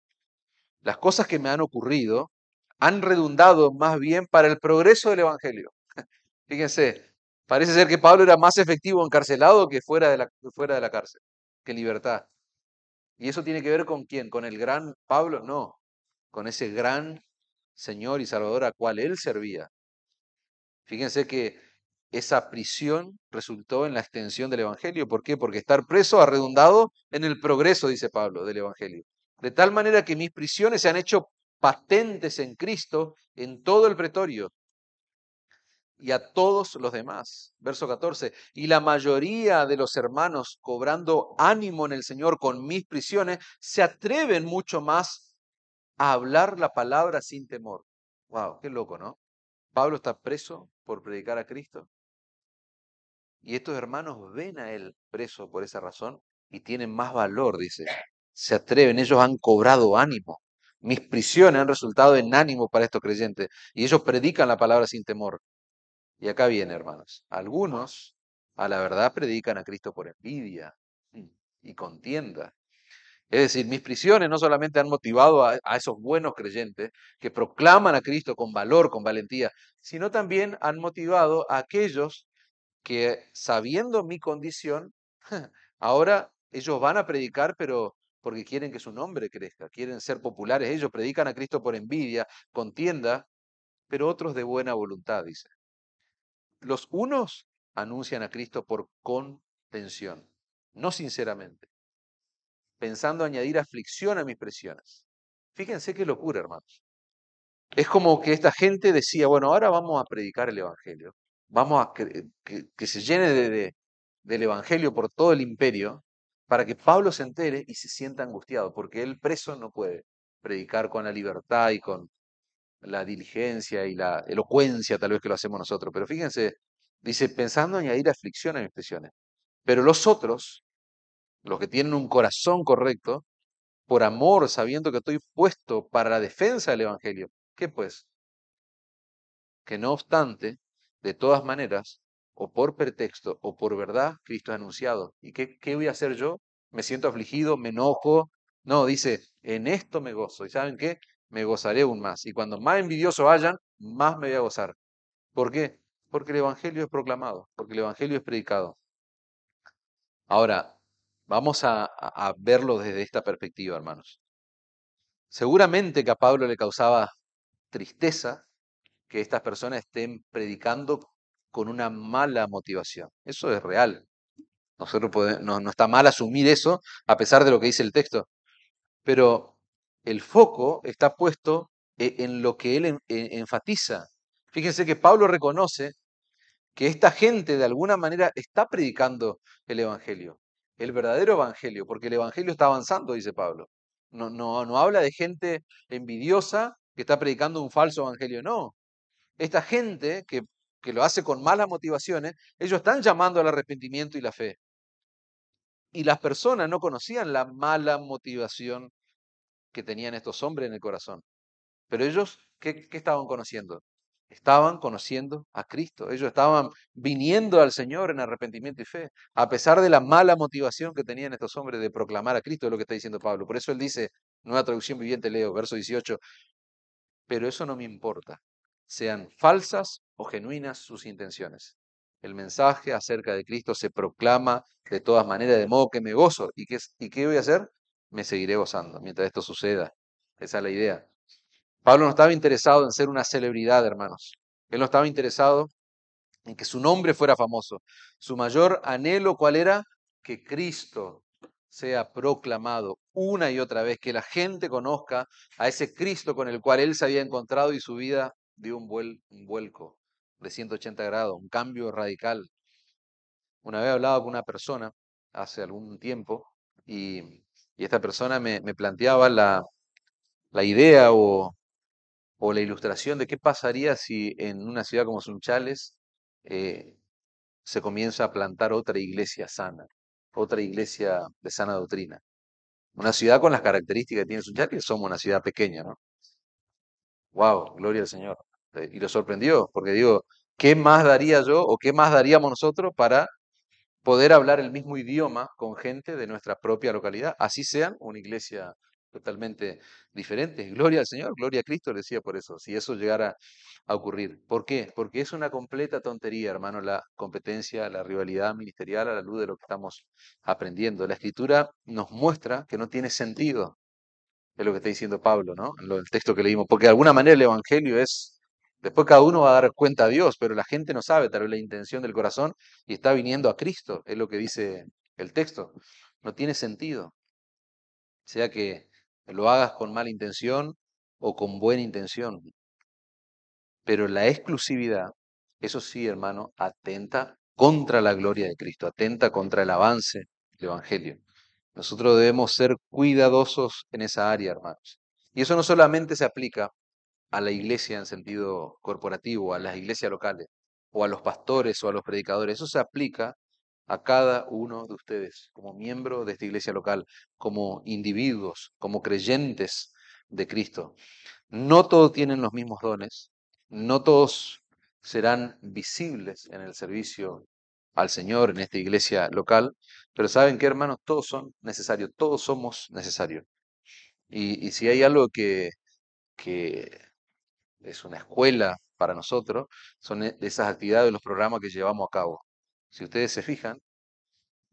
las cosas que me han ocurrido han redundado más bien para el progreso del Evangelio. Fíjense, parece ser que Pablo era más efectivo encarcelado que fuera de la, fuera de la cárcel, que libertad. ¿Y eso tiene que ver con quién? ¿Con el gran Pablo? No, con ese gran Señor y Salvador a cual él servía. Fíjense que esa prisión resultó en la extensión del Evangelio. ¿Por qué? Porque estar preso ha redundado en el progreso, dice Pablo, del Evangelio. De tal manera que mis prisiones se han hecho patentes en Cristo en todo el pretorio y a todos los demás. Verso 14. Y la mayoría de los hermanos, cobrando ánimo en el Señor con mis prisiones, se atreven mucho más a hablar la palabra sin temor. Wow, qué loco, ¿no? Pablo está preso por predicar a Cristo. Y estos hermanos ven a él preso por esa razón y tienen más valor, dice. Se atreven, ellos han cobrado ánimo. Mis prisiones han resultado en ánimo para estos creyentes. Y ellos predican la palabra sin temor. Y acá viene, hermanos. Algunos, a la verdad, predican a Cristo por envidia mm, y contienda es decir, mis prisiones no solamente han motivado a, esos buenos creyentes que proclaman a Cristo con valor, con valentía, sino también han motivado a aquellos que, sabiendo mi condición, ahora ellos van a predicar, pero porque quieren que su nombre crezca, quieren ser populares. Ellos predican a Cristo por envidia, contienda, pero otros de buena voluntad, dice. Los unos anuncian a Cristo por contención, no sinceramente pensando añadir aflicción a mis presiones. Fíjense qué locura, hermanos. Es como que esta gente decía, bueno, ahora vamos a predicar el Evangelio, vamos a que, se llene de, del Evangelio por todo el imperio, para que Pablo se entere y se sienta angustiado, porque él preso no puede predicar con la libertad y con la diligencia y la elocuencia tal vez que lo hacemos nosotros. Pero fíjense, dice, pensando añadir aflicción a mis presiones. Pero los otros, los que tienen un corazón correcto, por amor, sabiendo que estoy puesto para la defensa del Evangelio. ¿Qué pues? Que no obstante, de todas maneras, o por pretexto o por verdad, Cristo ha anunciado. ¿Y qué, voy a hacer yo? ¿Me siento afligido? ¿Me enojo? No, dice, en esto me gozo. ¿Y saben qué? Me gozaré aún más. Y cuando más envidioso hayan, más me voy a gozar. ¿Por qué? Porque el Evangelio es proclamado, porque el Evangelio es predicado. Ahora, Vamos a, verlo desde esta perspectiva, hermanos. Seguramente que a Pablo le causaba tristeza que estas personas estén predicando con una mala motivación. Eso es real. Nosotros no está mal asumir eso, a pesar de lo que dice el texto. Pero el foco está puesto e-, en lo que él enfatiza. Fíjense que Pablo reconoce que esta gente de alguna manera está predicando el Evangelio, el verdadero evangelio, porque el evangelio está avanzando, dice Pablo. No, no, habla de gente envidiosa que está predicando un falso evangelio, no. Esta gente que, que lo hace con malas motivaciones, ellos están llamando al arrepentimiento y la fe. Y las personas no conocían la mala motivación que tenían estos hombres en el corazón. Pero ellos, ¿qué, qué estaban conociendo? estaban conociendo a Cristo, ellos estaban viniendo al Señor en arrepentimiento y fe, a pesar de la mala motivación que tenían estos hombres de proclamar a Cristo, es lo que está diciendo Pablo. Por eso él dice, nueva traducción viviente, leo, verso 18, pero eso no me importa, sean falsas o genuinas sus intenciones. El mensaje acerca de Cristo se proclama de todas maneras, de modo que me gozo. ¿Y qué, y qué voy a hacer? Me seguiré gozando mientras esto suceda. Esa es la idea. Pablo no estaba interesado en ser una celebridad, hermanos. Él no estaba interesado en que su nombre fuera famoso. Su mayor anhelo, ¿cuál era? Que Cristo sea proclamado una y otra vez, que la gente conozca a ese Cristo con el cual él se había encontrado y su vida dio un, vuelco de 180 grados, un cambio radical. Una vez hablado con una persona hace algún tiempo y, esta persona me, planteaba la, la idea o o la ilustración de qué pasaría si en una ciudad como Sunchales eh, se comienza a plantar otra iglesia sana, otra iglesia de sana doctrina. Una ciudad con las características que tiene Sunchales, que somos una ciudad pequeña, ¿no? ¡Wow! Gloria al Señor. Eh, y lo sorprendió, porque digo, ¿qué más daría yo o qué más daríamos nosotros para poder hablar el mismo idioma con gente de nuestra propia localidad, así sean una iglesia totalmente diferentes. Gloria al Señor, gloria a Cristo, decía por eso, si eso llegara a ocurrir. ¿Por qué? Porque es una completa tontería, hermano, la competencia, la rivalidad ministerial a la luz de lo que estamos aprendiendo. La escritura nos muestra que no tiene sentido, es lo que está diciendo Pablo, ¿no? En el texto que leímos, porque de alguna manera el Evangelio es... Después cada uno va a dar cuenta a Dios, pero la gente no sabe tal vez la intención del corazón y está viniendo a Cristo, es lo que dice el texto. No tiene sentido. O sea que lo hagas con mala intención o con buena intención. Pero la exclusividad, eso sí, hermano, atenta contra la gloria de Cristo, atenta contra el avance del Evangelio. Nosotros debemos ser cuidadosos en esa área, hermanos. Y eso no solamente se aplica a la iglesia en sentido corporativo, a las iglesias locales, o a los pastores o a los predicadores, eso se aplica a cada uno de ustedes como miembro de esta iglesia local, como individuos, como creyentes de Cristo. No todos tienen los mismos dones, no todos serán visibles en el servicio al Señor en esta iglesia local, pero saben que hermanos, todos son necesarios, todos somos necesarios. Y, si hay algo que, que es una escuela para nosotros, son e, esas actividades, los programas que llevamos a cabo. Si ustedes se fijan,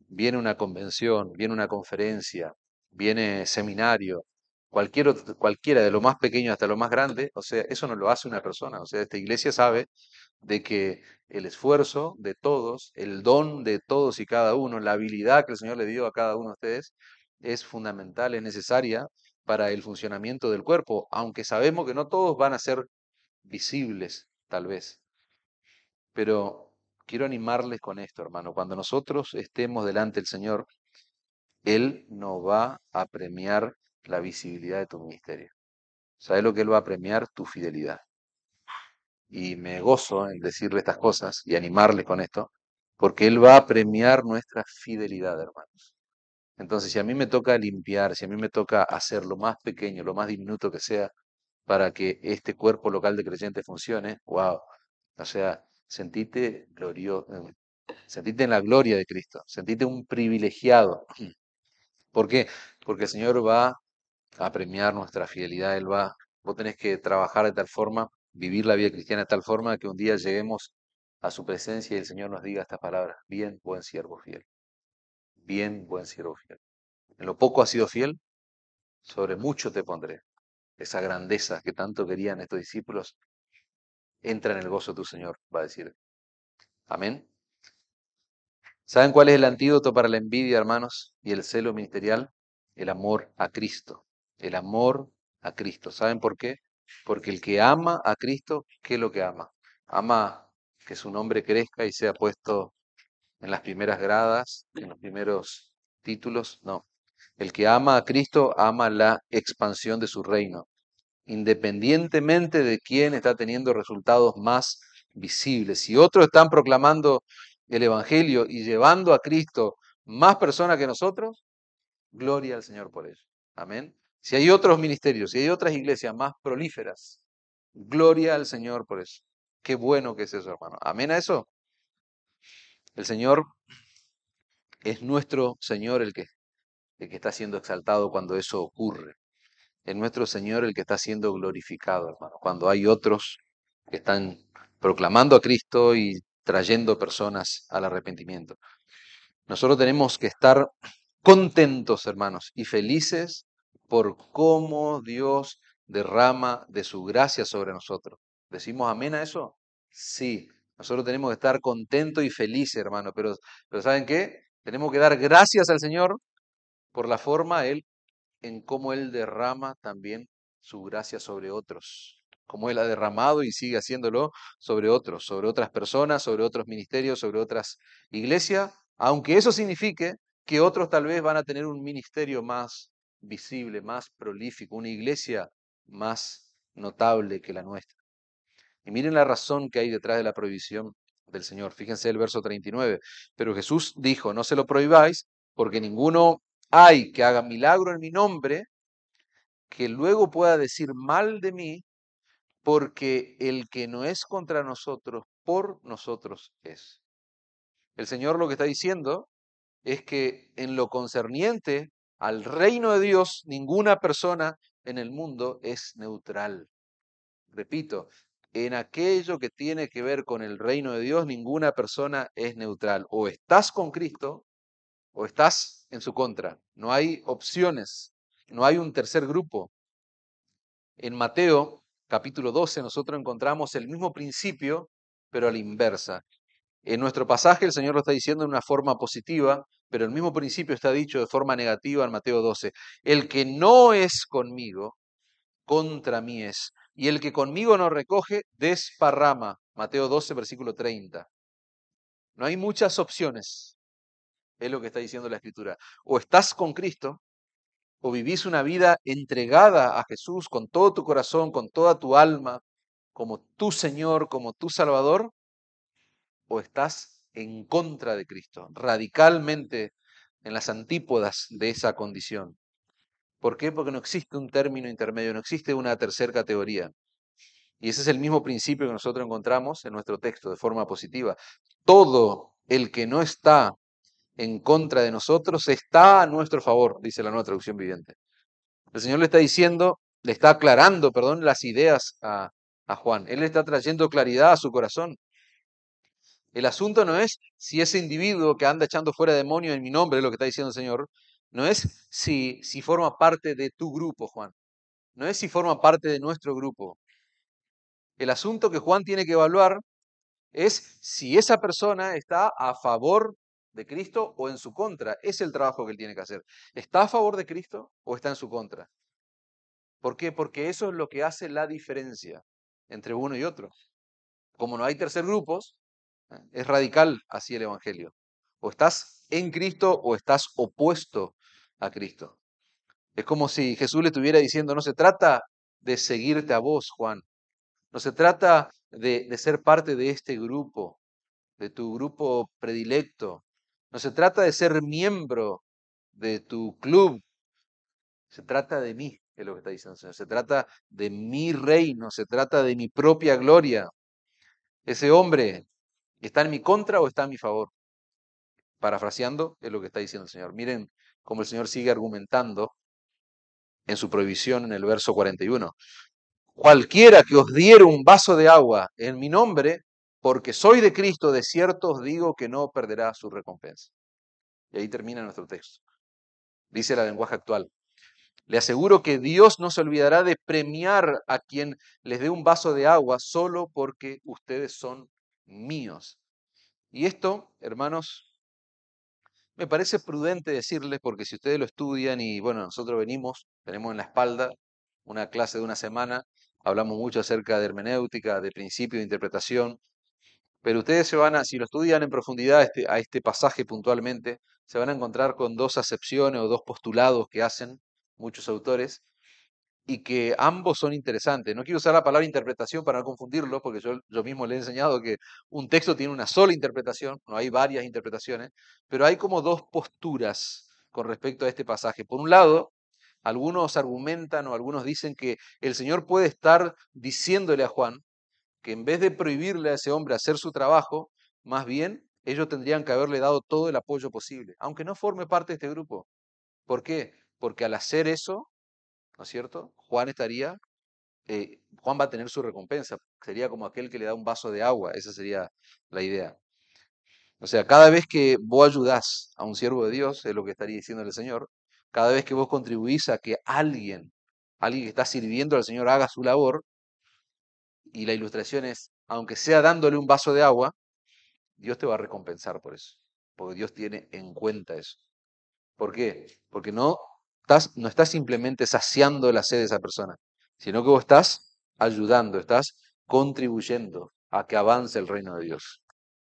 viene una convención, viene una conferencia, viene seminario, cualquier, cualquiera de lo más pequeño hasta lo más grande, o sea, eso no lo hace una persona, o sea, esta iglesia sabe de que el esfuerzo de todos, el don de todos y cada uno, la habilidad que el Señor le dio a cada uno de ustedes, es fundamental, es necesaria para el funcionamiento del cuerpo, aunque sabemos que no todos van a ser visibles, tal vez. Pero quiero animarles con esto, hermano. Cuando nosotros estemos delante del Señor, Él nos va a premiar la visibilidad de tu ministerio. ¿Sabes lo que Él va a premiar? Tu fidelidad. Y me gozo en decirle estas cosas y animarles con esto, porque Él va a premiar nuestra fidelidad, hermanos. Entonces, si a mí me toca limpiar, si a mí me toca hacer lo más pequeño, lo más diminuto que sea, para que este cuerpo local de creyentes funcione, wow. O sea, sentite glorioso, eh, sentite en la gloria de Cristo, sentite un privilegiado. ¿Por qué? Porque el Señor va a premiar nuestra fidelidad, Él va, vos tenés que trabajar de tal forma, vivir la vida cristiana de tal forma que un día lleguemos a su presencia y el Señor nos diga estas palabras, bien, buen siervo fiel, bien, buen siervo fiel. En lo poco has sido fiel, sobre mucho te pondré. Esa grandeza que tanto querían estos discípulos, entra en el gozo de tu Señor, va a decir. Amén. ¿Saben cuál es el antídoto para la envidia, hermanos, y el celo ministerial? El amor a Cristo. El amor a Cristo. ¿Saben por qué? Porque el que ama a Cristo, ¿qué es lo que ama? Ama que su nombre crezca y sea puesto en las primeras gradas, en los primeros títulos. No. El que ama a Cristo ama la expansión de su reino independientemente de quién está teniendo resultados más visibles. Si otros están proclamando el Evangelio y llevando a Cristo más personas que nosotros, gloria al Señor por ello. Amén. Si hay otros ministerios, si hay otras iglesias más prolíferas, gloria al Señor por eso. Qué bueno que es eso, hermano. Amén a eso. El Señor es nuestro Señor el que, el que está siendo exaltado cuando eso ocurre en nuestro Señor el que está siendo glorificado, hermano. Cuando hay otros que están proclamando a Cristo y trayendo personas al arrepentimiento. Nosotros tenemos que estar contentos, hermanos, y felices por cómo Dios derrama de su gracia sobre nosotros. ¿Decimos amén a eso? Sí. Nosotros tenemos que estar contentos y felices, hermano. Pero, pero ¿saben qué? Tenemos que dar gracias al Señor por la forma Él en cómo Él derrama también su gracia sobre otros, como Él ha derramado y sigue haciéndolo sobre otros, sobre otras personas, sobre otros ministerios, sobre otras iglesias, aunque eso signifique que otros tal vez van a tener un ministerio más visible, más prolífico, una iglesia más notable que la nuestra. Y miren la razón que hay detrás de la prohibición del Señor. Fíjense el verso 39. Pero Jesús dijo, no se lo prohibáis, porque ninguno hay que haga milagro en mi nombre, que luego pueda decir mal de mí, porque el que no es contra nosotros, por nosotros es. El Señor lo que está diciendo es que en lo concerniente al reino de Dios, ninguna persona en el mundo es neutral. Repito, en aquello que tiene que ver con el reino de Dios, ninguna persona es neutral. O estás con Cristo o estás en su contra, no hay opciones, no hay un tercer grupo. En Mateo capítulo 12 nosotros encontramos el mismo principio, pero a la inversa. En nuestro pasaje el Señor lo está diciendo de una forma positiva, pero el mismo principio está dicho de forma negativa en Mateo 12. El que no es conmigo, contra mí es. Y el que conmigo no recoge, desparrama. Mateo 12, versículo 30. No hay muchas opciones. Es lo que está diciendo la escritura. O estás con Cristo, o vivís una vida entregada a Jesús con todo tu corazón, con toda tu alma, como tu Señor, como tu Salvador, o estás en contra de Cristo, radicalmente en las antípodas de esa condición. ¿Por qué? Porque no existe un término intermedio, no existe una tercera categoría. Y ese es el mismo principio que nosotros encontramos en nuestro texto de forma positiva. Todo el que no está en contra de nosotros está a nuestro favor, dice la nueva traducción viviente. El Señor le está diciendo, le está aclarando, perdón, las ideas a, a Juan. Él le está trayendo claridad a su corazón. El asunto no es si ese individuo que anda echando fuera demonio en mi nombre, es lo que está diciendo el Señor, no es si, si forma parte de tu grupo, Juan. No es si forma parte de nuestro grupo. El asunto que Juan tiene que evaluar es si esa persona está a favor de Cristo o en su contra. Es el trabajo que él tiene que hacer. ¿Está a favor de Cristo o está en su contra? ¿Por qué? Porque eso es lo que hace la diferencia entre uno y otro. Como no hay tercer grupos, ¿eh? es radical así el Evangelio. O estás en Cristo o estás opuesto a Cristo. Es como si Jesús le estuviera diciendo, no se trata de seguirte a vos, Juan. No se trata de, de ser parte de este grupo, de tu grupo predilecto, no se trata de ser miembro de tu club. Se trata de mí, es lo que está diciendo el Señor. Se trata de mi reino, se trata de mi propia gloria. Ese hombre está en mi contra o está a mi favor. Parafraseando, es lo que está diciendo el Señor. Miren cómo el Señor sigue argumentando en su prohibición en el verso 41. Cualquiera que os diera un vaso de agua en mi nombre, porque soy de Cristo, de cierto os digo que no perderá su recompensa. Y ahí termina nuestro texto. Dice la lenguaje actual. Le aseguro que Dios no se olvidará de premiar a quien les dé un vaso de agua solo porque ustedes son míos. Y esto, hermanos, me parece prudente decirles porque si ustedes lo estudian y bueno, nosotros venimos, tenemos en la espalda una clase de una semana, hablamos mucho acerca de hermenéutica, de principio de interpretación, pero ustedes se van a, si lo estudian en profundidad este, a este pasaje puntualmente, se van a encontrar con dos acepciones o dos postulados que hacen muchos autores y que ambos son interesantes. No quiero usar la palabra interpretación para no confundirlo, porque yo, yo mismo le he enseñado que un texto tiene una sola interpretación, no hay varias interpretaciones, pero hay como dos posturas con respecto a este pasaje. Por un lado, algunos argumentan o algunos dicen que el Señor puede estar diciéndole a Juan, que en vez de prohibirle a ese hombre hacer su trabajo, más bien ellos tendrían que haberle dado todo el apoyo posible, aunque no forme parte de este grupo. ¿Por qué? Porque al hacer eso, ¿no es cierto? Juan estaría, eh, Juan va a tener su recompensa. Sería como aquel que le da un vaso de agua, esa sería la idea. O sea, cada vez que vos ayudás a un siervo de Dios, es lo que estaría diciendo el Señor, cada vez que vos contribuís a que alguien, alguien que está sirviendo al Señor haga su labor, y la ilustración es, aunque sea dándole un vaso de agua, Dios te va a recompensar por eso, porque Dios tiene en cuenta eso. ¿Por qué? Porque no estás, simplemente saciando la sed de esa persona, sino que vos estás ayudando, estás contribuyendo a que avance el reino de Dios.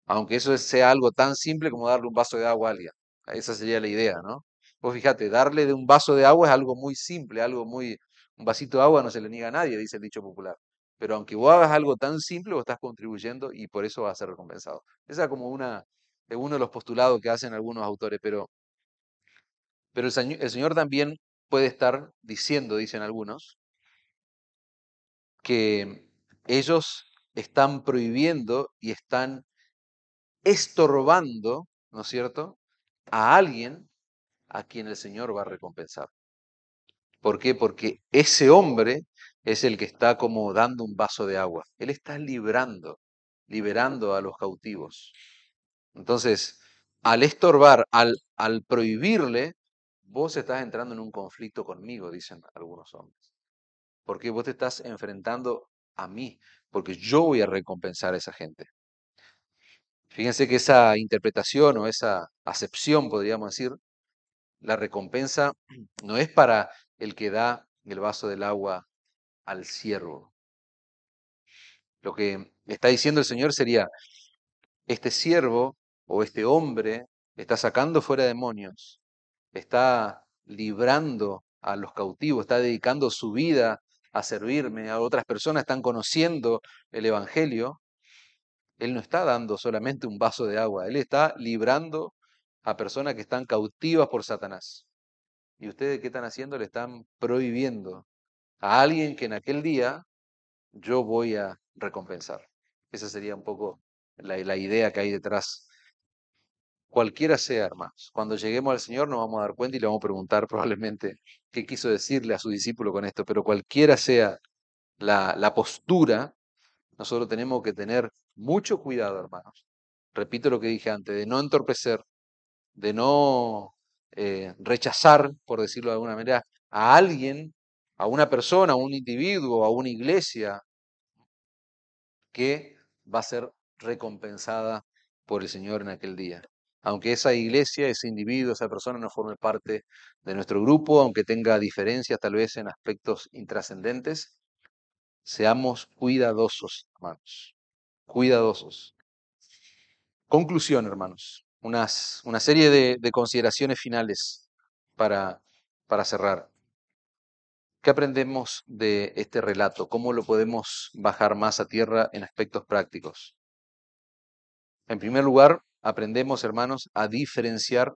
Aunque eso sea algo tan simple como darle un vaso de agua a alguien. Esa sería la idea, ¿no? Vos fíjate, darle de un vaso de agua es algo muy simple, algo muy... Un vasito de agua no se le niega a nadie, dice el dicho popular. Pero aunque vos hagas algo tan simple, vos estás contribuyendo y por eso vas a ser recompensado. Esa es como una, uno de los postulados que hacen algunos autores, pero, pero el, el Señor también puede estar diciendo, dicen algunos, que ellos están prohibiendo y están estorbando, ¿no es cierto?, a alguien a quien el Señor va a recompensar. ¿Por qué? Porque ese hombre es el que está como dando un vaso de agua. Él está librando, liberando a los cautivos. Entonces, al estorbar, al, al prohibirle, vos estás entrando en un conflicto conmigo, dicen algunos hombres. Porque vos te estás enfrentando a mí, porque yo voy a recompensar a esa gente. Fíjense que esa interpretación o esa acepción, podríamos decir, la recompensa no es para el que da el vaso del agua al siervo. Lo que está diciendo el Señor sería, este siervo o este hombre está sacando fuera demonios, está librando a los cautivos, está dedicando su vida a servirme, a otras personas están conociendo el Evangelio, Él no está dando solamente un vaso de agua, Él está librando a personas que están cautivas por Satanás. ¿Y ustedes qué están haciendo? Le están prohibiendo a alguien que en aquel día yo voy a recompensar. Esa sería un poco la, la idea que hay detrás. Cualquiera sea, hermanos, cuando lleguemos al Señor nos vamos a dar cuenta y le vamos a preguntar probablemente qué quiso decirle a su discípulo con esto, pero cualquiera sea la, postura, nosotros tenemos que tener mucho cuidado, hermanos. Repito lo que dije antes, de no entorpecer, de no eh, rechazar, por decirlo de alguna manera, a alguien a una persona, a un individuo, a una iglesia, que va a ser recompensada por el Señor en aquel día. Aunque esa iglesia, ese individuo, esa persona no forme parte de nuestro grupo, aunque tenga diferencias tal vez en aspectos intrascendentes, seamos cuidadosos, hermanos. Cuidadosos. Conclusión, hermanos. una serie de, de consideraciones finales para, para cerrar. ¿Qué aprendemos de este relato? ¿Cómo lo podemos bajar más a tierra en aspectos prácticos? En primer lugar, aprendemos, hermanos, a diferenciar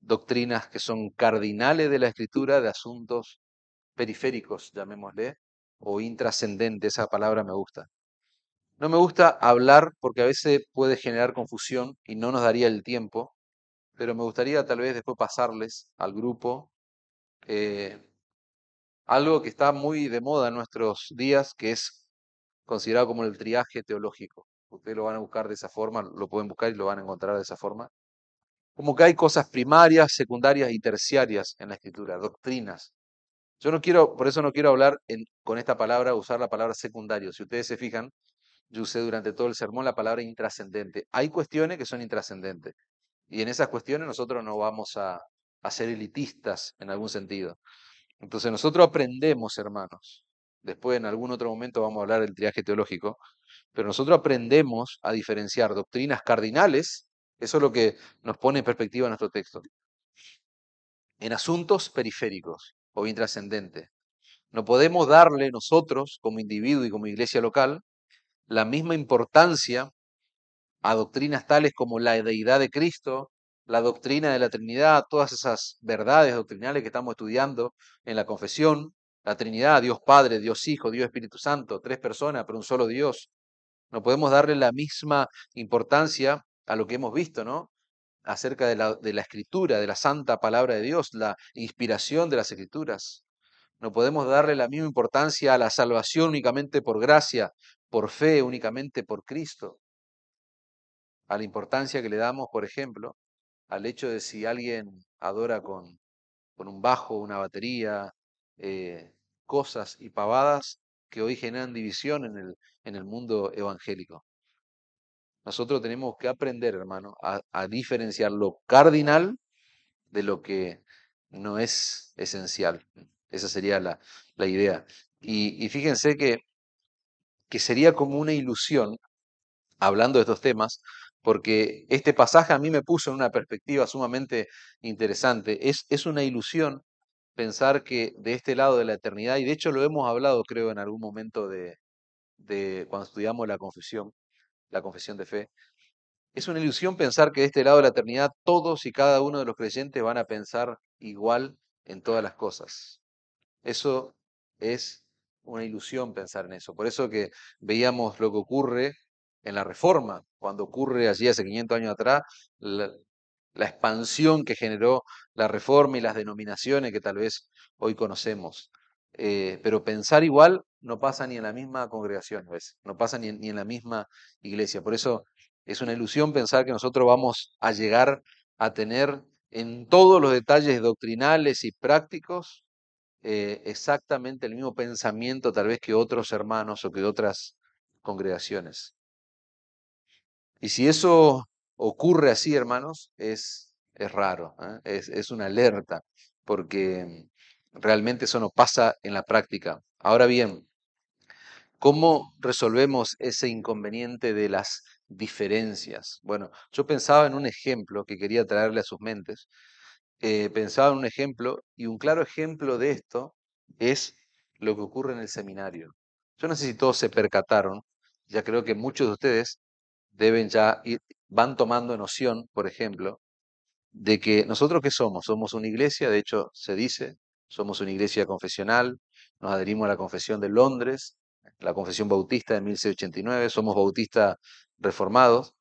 doctrinas que son cardinales de la escritura de asuntos periféricos, llamémosle, o intrascendentes, esa palabra me gusta. No me gusta hablar porque a veces puede generar confusión y no nos daría el tiempo, pero me gustaría tal vez después pasarles al grupo eh, algo que está muy de moda en nuestros días, que es considerado como el triaje teológico. Ustedes lo van a buscar de esa forma, lo pueden buscar y lo van a encontrar de esa forma. Como que hay cosas primarias, secundarias y terciarias en la escritura, doctrinas. Yo no quiero, por eso no quiero hablar con esta palabra, usar la palabra secundario. Si ustedes se fijan, yo usé durante todo el sermón la palabra intrascendente. Hay cuestiones que son intrascendentes. Y en esas cuestiones nosotros no vamos a ser elitistas en algún sentido. Entonces nosotros aprendemos, hermanos, después en algún otro momento vamos a hablar del triaje teológico, pero nosotros aprendemos a diferenciar doctrinas cardinales, eso es lo que nos pone en perspectiva nuestro texto, en asuntos periféricos o intrascendentes. No podemos darle nosotros, como individuo y como iglesia local, la misma importancia a doctrinas tales como la deidad de Cristo, la doctrina de la Trinidad, todas esas verdades doctrinales que estamos estudiando en la confesión, la Trinidad, Dios Padre, Dios Hijo, Dios Espíritu Santo, tres personas, pero un solo Dios. No podemos darle la misma importancia a lo que hemos visto, ¿no? Acerca de la, de la escritura, de la santa palabra de Dios, la inspiración de las escrituras. No podemos darle la misma importancia a la salvación únicamente por gracia, por fe únicamente por Cristo. A la importancia que le damos, por ejemplo, al hecho de si alguien adora con, un bajo, una batería, eh, cosas y pavadas que hoy generan división en el, mundo evangélico. Nosotros tenemos que aprender, hermano, a, diferenciar lo cardinal de lo que no es esencial. Esa sería la, idea. Y, fíjense que, que, sería como una ilusión, hablando de estos temas, porque este pasaje a mí me puso en una perspectiva sumamente interesante. Es, es una ilusión pensar que de este lado de la eternidad, y de hecho lo hemos hablado creo en algún momento de, de cuando estudiamos la confesión, la confesión de fe, es una ilusión pensar que de este lado de la eternidad todos y cada uno de los creyentes van a pensar igual en todas las cosas. Eso es una ilusión pensar en eso. Por eso que veíamos lo que ocurre en la Reforma, cuando ocurre allí hace 500 años atrás la, expansión que generó la Reforma y las denominaciones que tal vez hoy conocemos. Eh, pero pensar igual no pasa ni en la misma congregación, no pasa ni en, la misma iglesia. Por eso es una ilusión pensar que nosotros vamos a llegar a tener en todos los detalles doctrinales y prácticos eh, exactamente el mismo pensamiento tal vez que otros hermanos o que otras congregaciones. Y si eso ocurre así, hermanos, es, es raro, ¿ah? es, es una alerta, porque realmente eso no pasa en la práctica. Ahora bien, ¿cómo resolvemos ese inconveniente de las diferencias? Bueno, yo pensaba en un ejemplo que quería traerle a sus mentes. Eh, pensaba en un ejemplo, y un claro ejemplo de esto es lo que ocurre en el seminario. Yo no sé si todos se percataron, ya creo que muchos de ustedes deben ya ir, van tomando noción, por ejemplo, de que nosotros qué somos? Somos una iglesia, de hecho se dice, somos una iglesia confesional, nos adherimos a la confesión de Londres, la confesión bautista de 1689, somos bautistas reformados,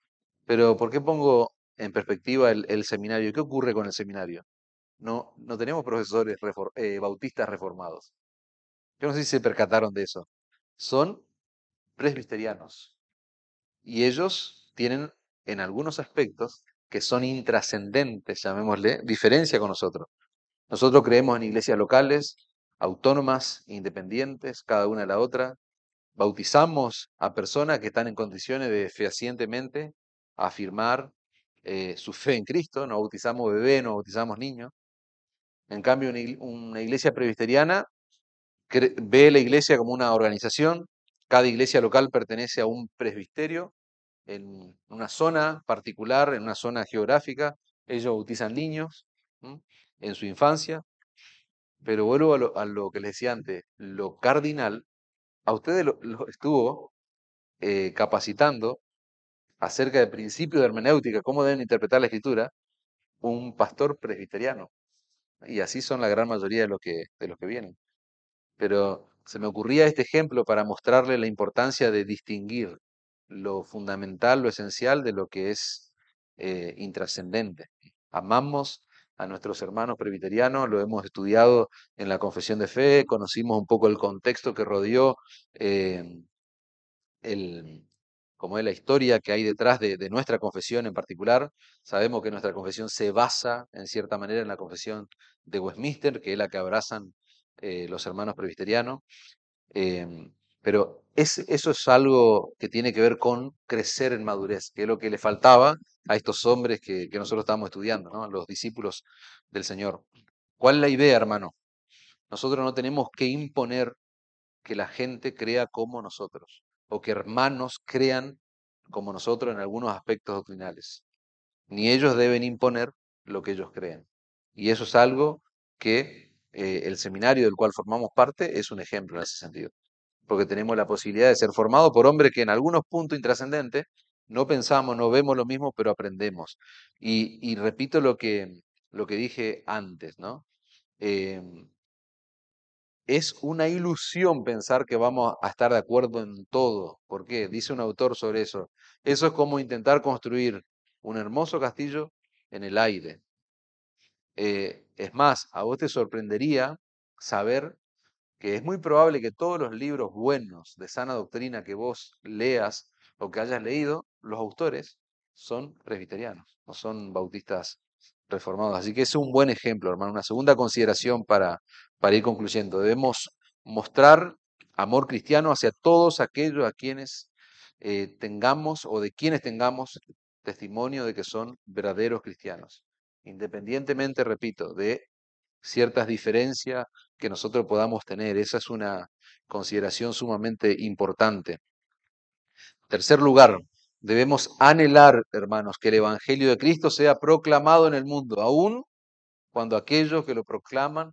pero ¿por qué pongo en perspectiva el, seminario? ¿Qué ocurre con el seminario? No, no tenemos profesores eh, bautistas reformados. Yo no sé si se percataron de eso. Son presbiterianos y ellos tienen en algunos aspectos que son intrascendentes, llamémosle, diferencia con nosotros. Nosotros creemos en iglesias locales, autónomas, independientes, cada una de la otra. Bautizamos a personas que están en condiciones de fehacientemente afirmar eh, su fe en Cristo. No bautizamos bebé, no bautizamos niños. En cambio, una iglesia presbiteriana ve la iglesia como una organización. Cada iglesia local pertenece a un presbiterio en una zona particular, en una zona geográfica. Ellos bautizan niños en su infancia. Pero vuelvo a lo, que les decía antes, lo cardinal, a ustedes lo, estuvo eh, capacitando acerca del principio de hermenéutica, cómo deben interpretar la escritura, un pastor presbiteriano. Y así son la gran mayoría de los que, de los que vienen. Pero se me ocurría este ejemplo para mostrarle la importancia de distinguir lo fundamental, lo esencial de lo que es eh, intrascendente. Amamos a nuestros hermanos presbiterianos, lo hemos estudiado en la confesión de fe, conocimos un poco el contexto que rodeó eh, el, como es la historia que hay detrás de, nuestra confesión en particular. Sabemos que nuestra confesión se basa, en cierta manera, en la confesión de Westminster, que es la que abrazan eh, los hermanos presbiterianos. Em, pero eso es algo que tiene que ver con crecer en madurez, que es lo que le faltaba a estos hombres que, nosotros estábamos estudiando, ¿no? los discípulos del Señor. ¿Cuál es la idea, hermano? Nosotros no tenemos que imponer que la gente crea como nosotros, o que hermanos crean como nosotros en algunos aspectos doctrinales. Ni ellos deben imponer lo que ellos creen. Y eso es algo que eh, el seminario del cual formamos parte es un ejemplo en ese sentido porque tenemos la posibilidad de ser formados por hombres que en algunos puntos intrascendentes no pensamos, no vemos lo mismo, pero aprendemos. Y, repito lo que, lo que dije antes, ¿no? Em, es una ilusión pensar que vamos a estar de acuerdo en todo. ¿Por qué? Dice un autor sobre eso. Eso es como intentar construir un hermoso castillo en el aire. Eh, es más, a vos te sorprendería saber que es muy probable que todos los libros buenos de sana doctrina que vos leas o que hayas leído, los autores son presbiterianos, no son bautistas reformados. Así que es un buen ejemplo, hermano. Una segunda consideración para, para ir concluyendo. Debemos mostrar amor cristiano hacia todos aquellos a quienes eh, tengamos o de quienes tengamos testimonio de que son verdaderos cristianos. Independientemente, repito, de ciertas diferencias que nosotros podamos tener. Esa es una consideración sumamente importante. Tercer lugar, debemos anhelar, hermanos, que el Evangelio de Cristo sea proclamado en el mundo, aún cuando aquellos que lo proclaman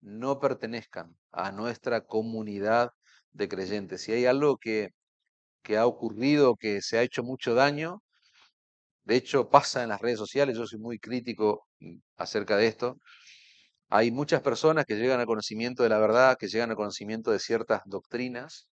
no pertenezcan a nuestra comunidad de creyentes. Si hay algo que, que ha ocurrido, que se ha hecho mucho daño, de hecho pasa en las redes sociales, yo soy muy crítico mm, acerca de esto, hay muchas personas que llegan al conocimiento de la verdad, que llegan al conocimiento de ciertas doctrinas,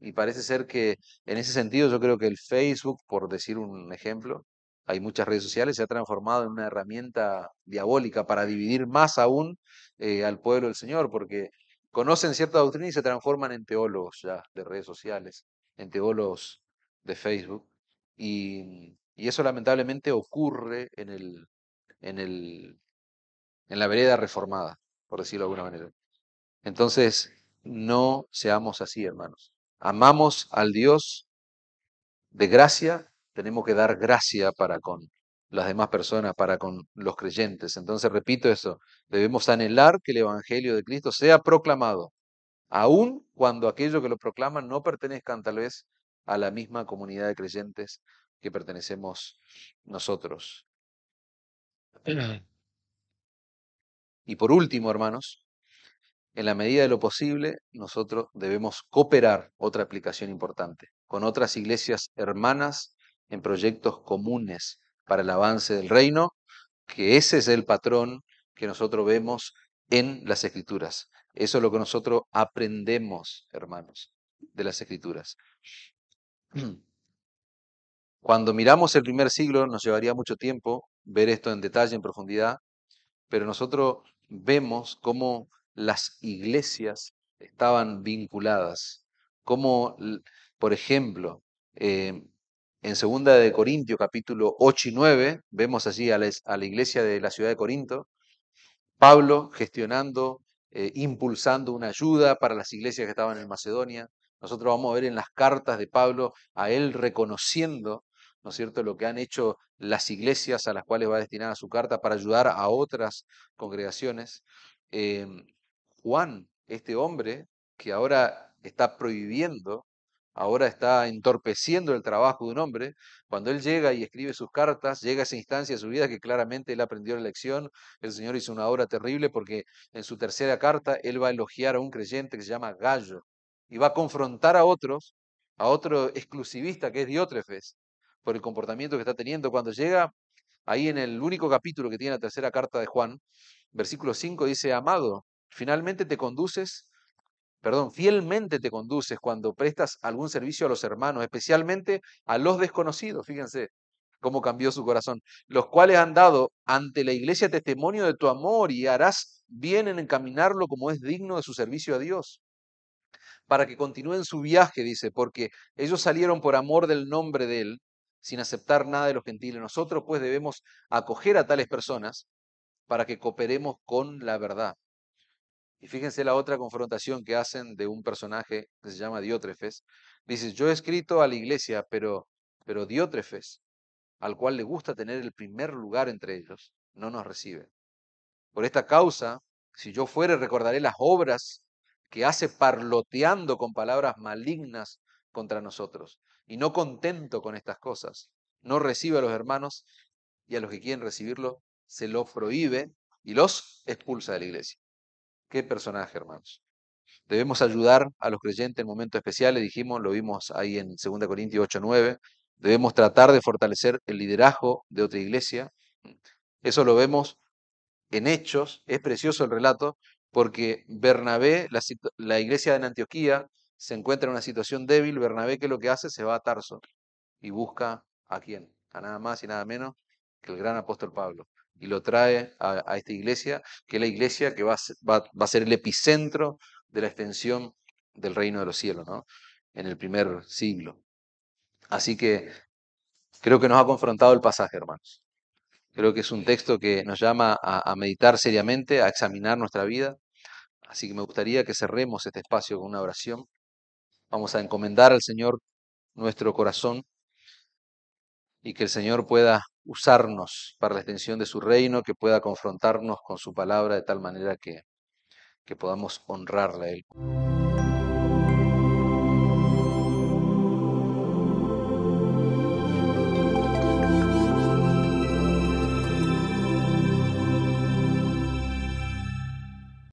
y parece ser que en ese sentido yo creo que el Facebook, por decir un ejemplo, hay muchas redes sociales, se ha transformado en una herramienta diabólica para dividir más aún eh, al pueblo del Señor, porque conocen cierta doctrina y se transforman en teólogos ya de redes sociales, en teólogos de Facebook. Y, y eso lamentablemente ocurre en el, en el en la vereda reformada, por decirlo de alguna manera. Entonces, no seamos así, hermanos. Amamos al Dios de gracia, tenemos que dar gracia para con las demás personas, para con los creyentes. Entonces, repito eso, debemos anhelar que el Evangelio de Cristo sea proclamado, aun cuando aquello que lo proclaman no pertenezcan tal vez a la misma comunidad de creyentes que pertenecemos nosotros. Y por último, hermanos, en la medida de lo posible, nosotros debemos cooperar, otra aplicación importante, con otras iglesias hermanas en proyectos comunes para el avance del reino, que ese es el patrón que nosotros vemos en las escrituras. Eso es lo que nosotros aprendemos, hermanos, de las escrituras. Cuando miramos el primer siglo, nos llevaría mucho tiempo ver esto en detalle, en profundidad, pero nosotros vemos cómo las iglesias estaban vinculadas, como, por ejemplo, eh, en segunda de capítulo 8 y 9, vemos allí a la, iglesia de la ciudad de Corinto, Pablo gestionando, eh, impulsando una ayuda para las iglesias que estaban en Macedonia. Nosotros vamos a ver en las cartas de Pablo a él reconociendo ¿no es cierto?, lo que han hecho las iglesias a las cuales va destinada su carta para ayudar a otras congregaciones. Em, Juan, este hombre que ahora está prohibiendo, ahora está entorpeciendo el trabajo de un hombre, cuando él llega y escribe sus cartas, llega a esa instancia de su vida que claramente él aprendió la lección, el Señor hizo una obra terrible porque en su tercera carta él va a elogiar a un creyente que se llama Gallo y va a confrontar a otros, a otro exclusivista que es Diótrefes, por el comportamiento que está teniendo. Cuando llega ahí en el único capítulo que tiene la tercera carta de Juan, versículo 5 dice, amado, finalmente te conduces, perdón, fielmente te conduces cuando prestas algún servicio a los hermanos, especialmente a los desconocidos, fíjense cómo cambió su corazón, los cuales han dado ante la iglesia testimonio de tu amor y harás bien en encaminarlo como es digno de su servicio a Dios para que continúen su viaje, dice, porque ellos salieron por amor del nombre de Él, sin aceptar nada de los gentiles. Nosotros pues debemos acoger a tales personas para que cooperemos con la verdad. Y fíjense la otra confrontación que hacen de un personaje que se llama Diótrefes. Dice, yo he escrito a la iglesia, pero, pero Diótrefes, al cual le gusta tener el primer lugar entre ellos, no nos recibe. Por esta causa, si yo fuere, recordaré las obras que hace parloteando con palabras malignas contra nosotros. Y no contento con estas cosas, no recibe a los hermanos y a los que quieren recibirlo, se los prohíbe y los expulsa de la iglesia. Qué personaje, hermanos. Debemos ayudar a los creyentes en momentos especiales, dijimos, lo vimos ahí en 2 Corintios 8, 9. Debemos tratar de fortalecer el liderazgo de otra iglesia. Eso lo vemos en hechos. Es precioso el relato porque Bernabé, la, la iglesia de Antioquía, se encuentra en una situación débil, Bernabé, que lo que hace? Se va a Tarso y busca a quién, a nada más y nada menos que el gran apóstol Pablo. Y lo trae a, esta iglesia, que es la iglesia que va a, ser, el epicentro de la extensión del reino de los cielos, ¿no? En el primer siglo. Así que creo que nos ha confrontado el pasaje, hermanos. Creo que es un texto que nos llama a meditar seriamente, a examinar nuestra vida. Así que me gustaría que cerremos este espacio con una oración. Vamos a encomendar al Señor nuestro corazón y que el Señor pueda usarnos para la extensión de su reino, que pueda confrontarnos con su palabra de tal manera que, que podamos honrarle a Él.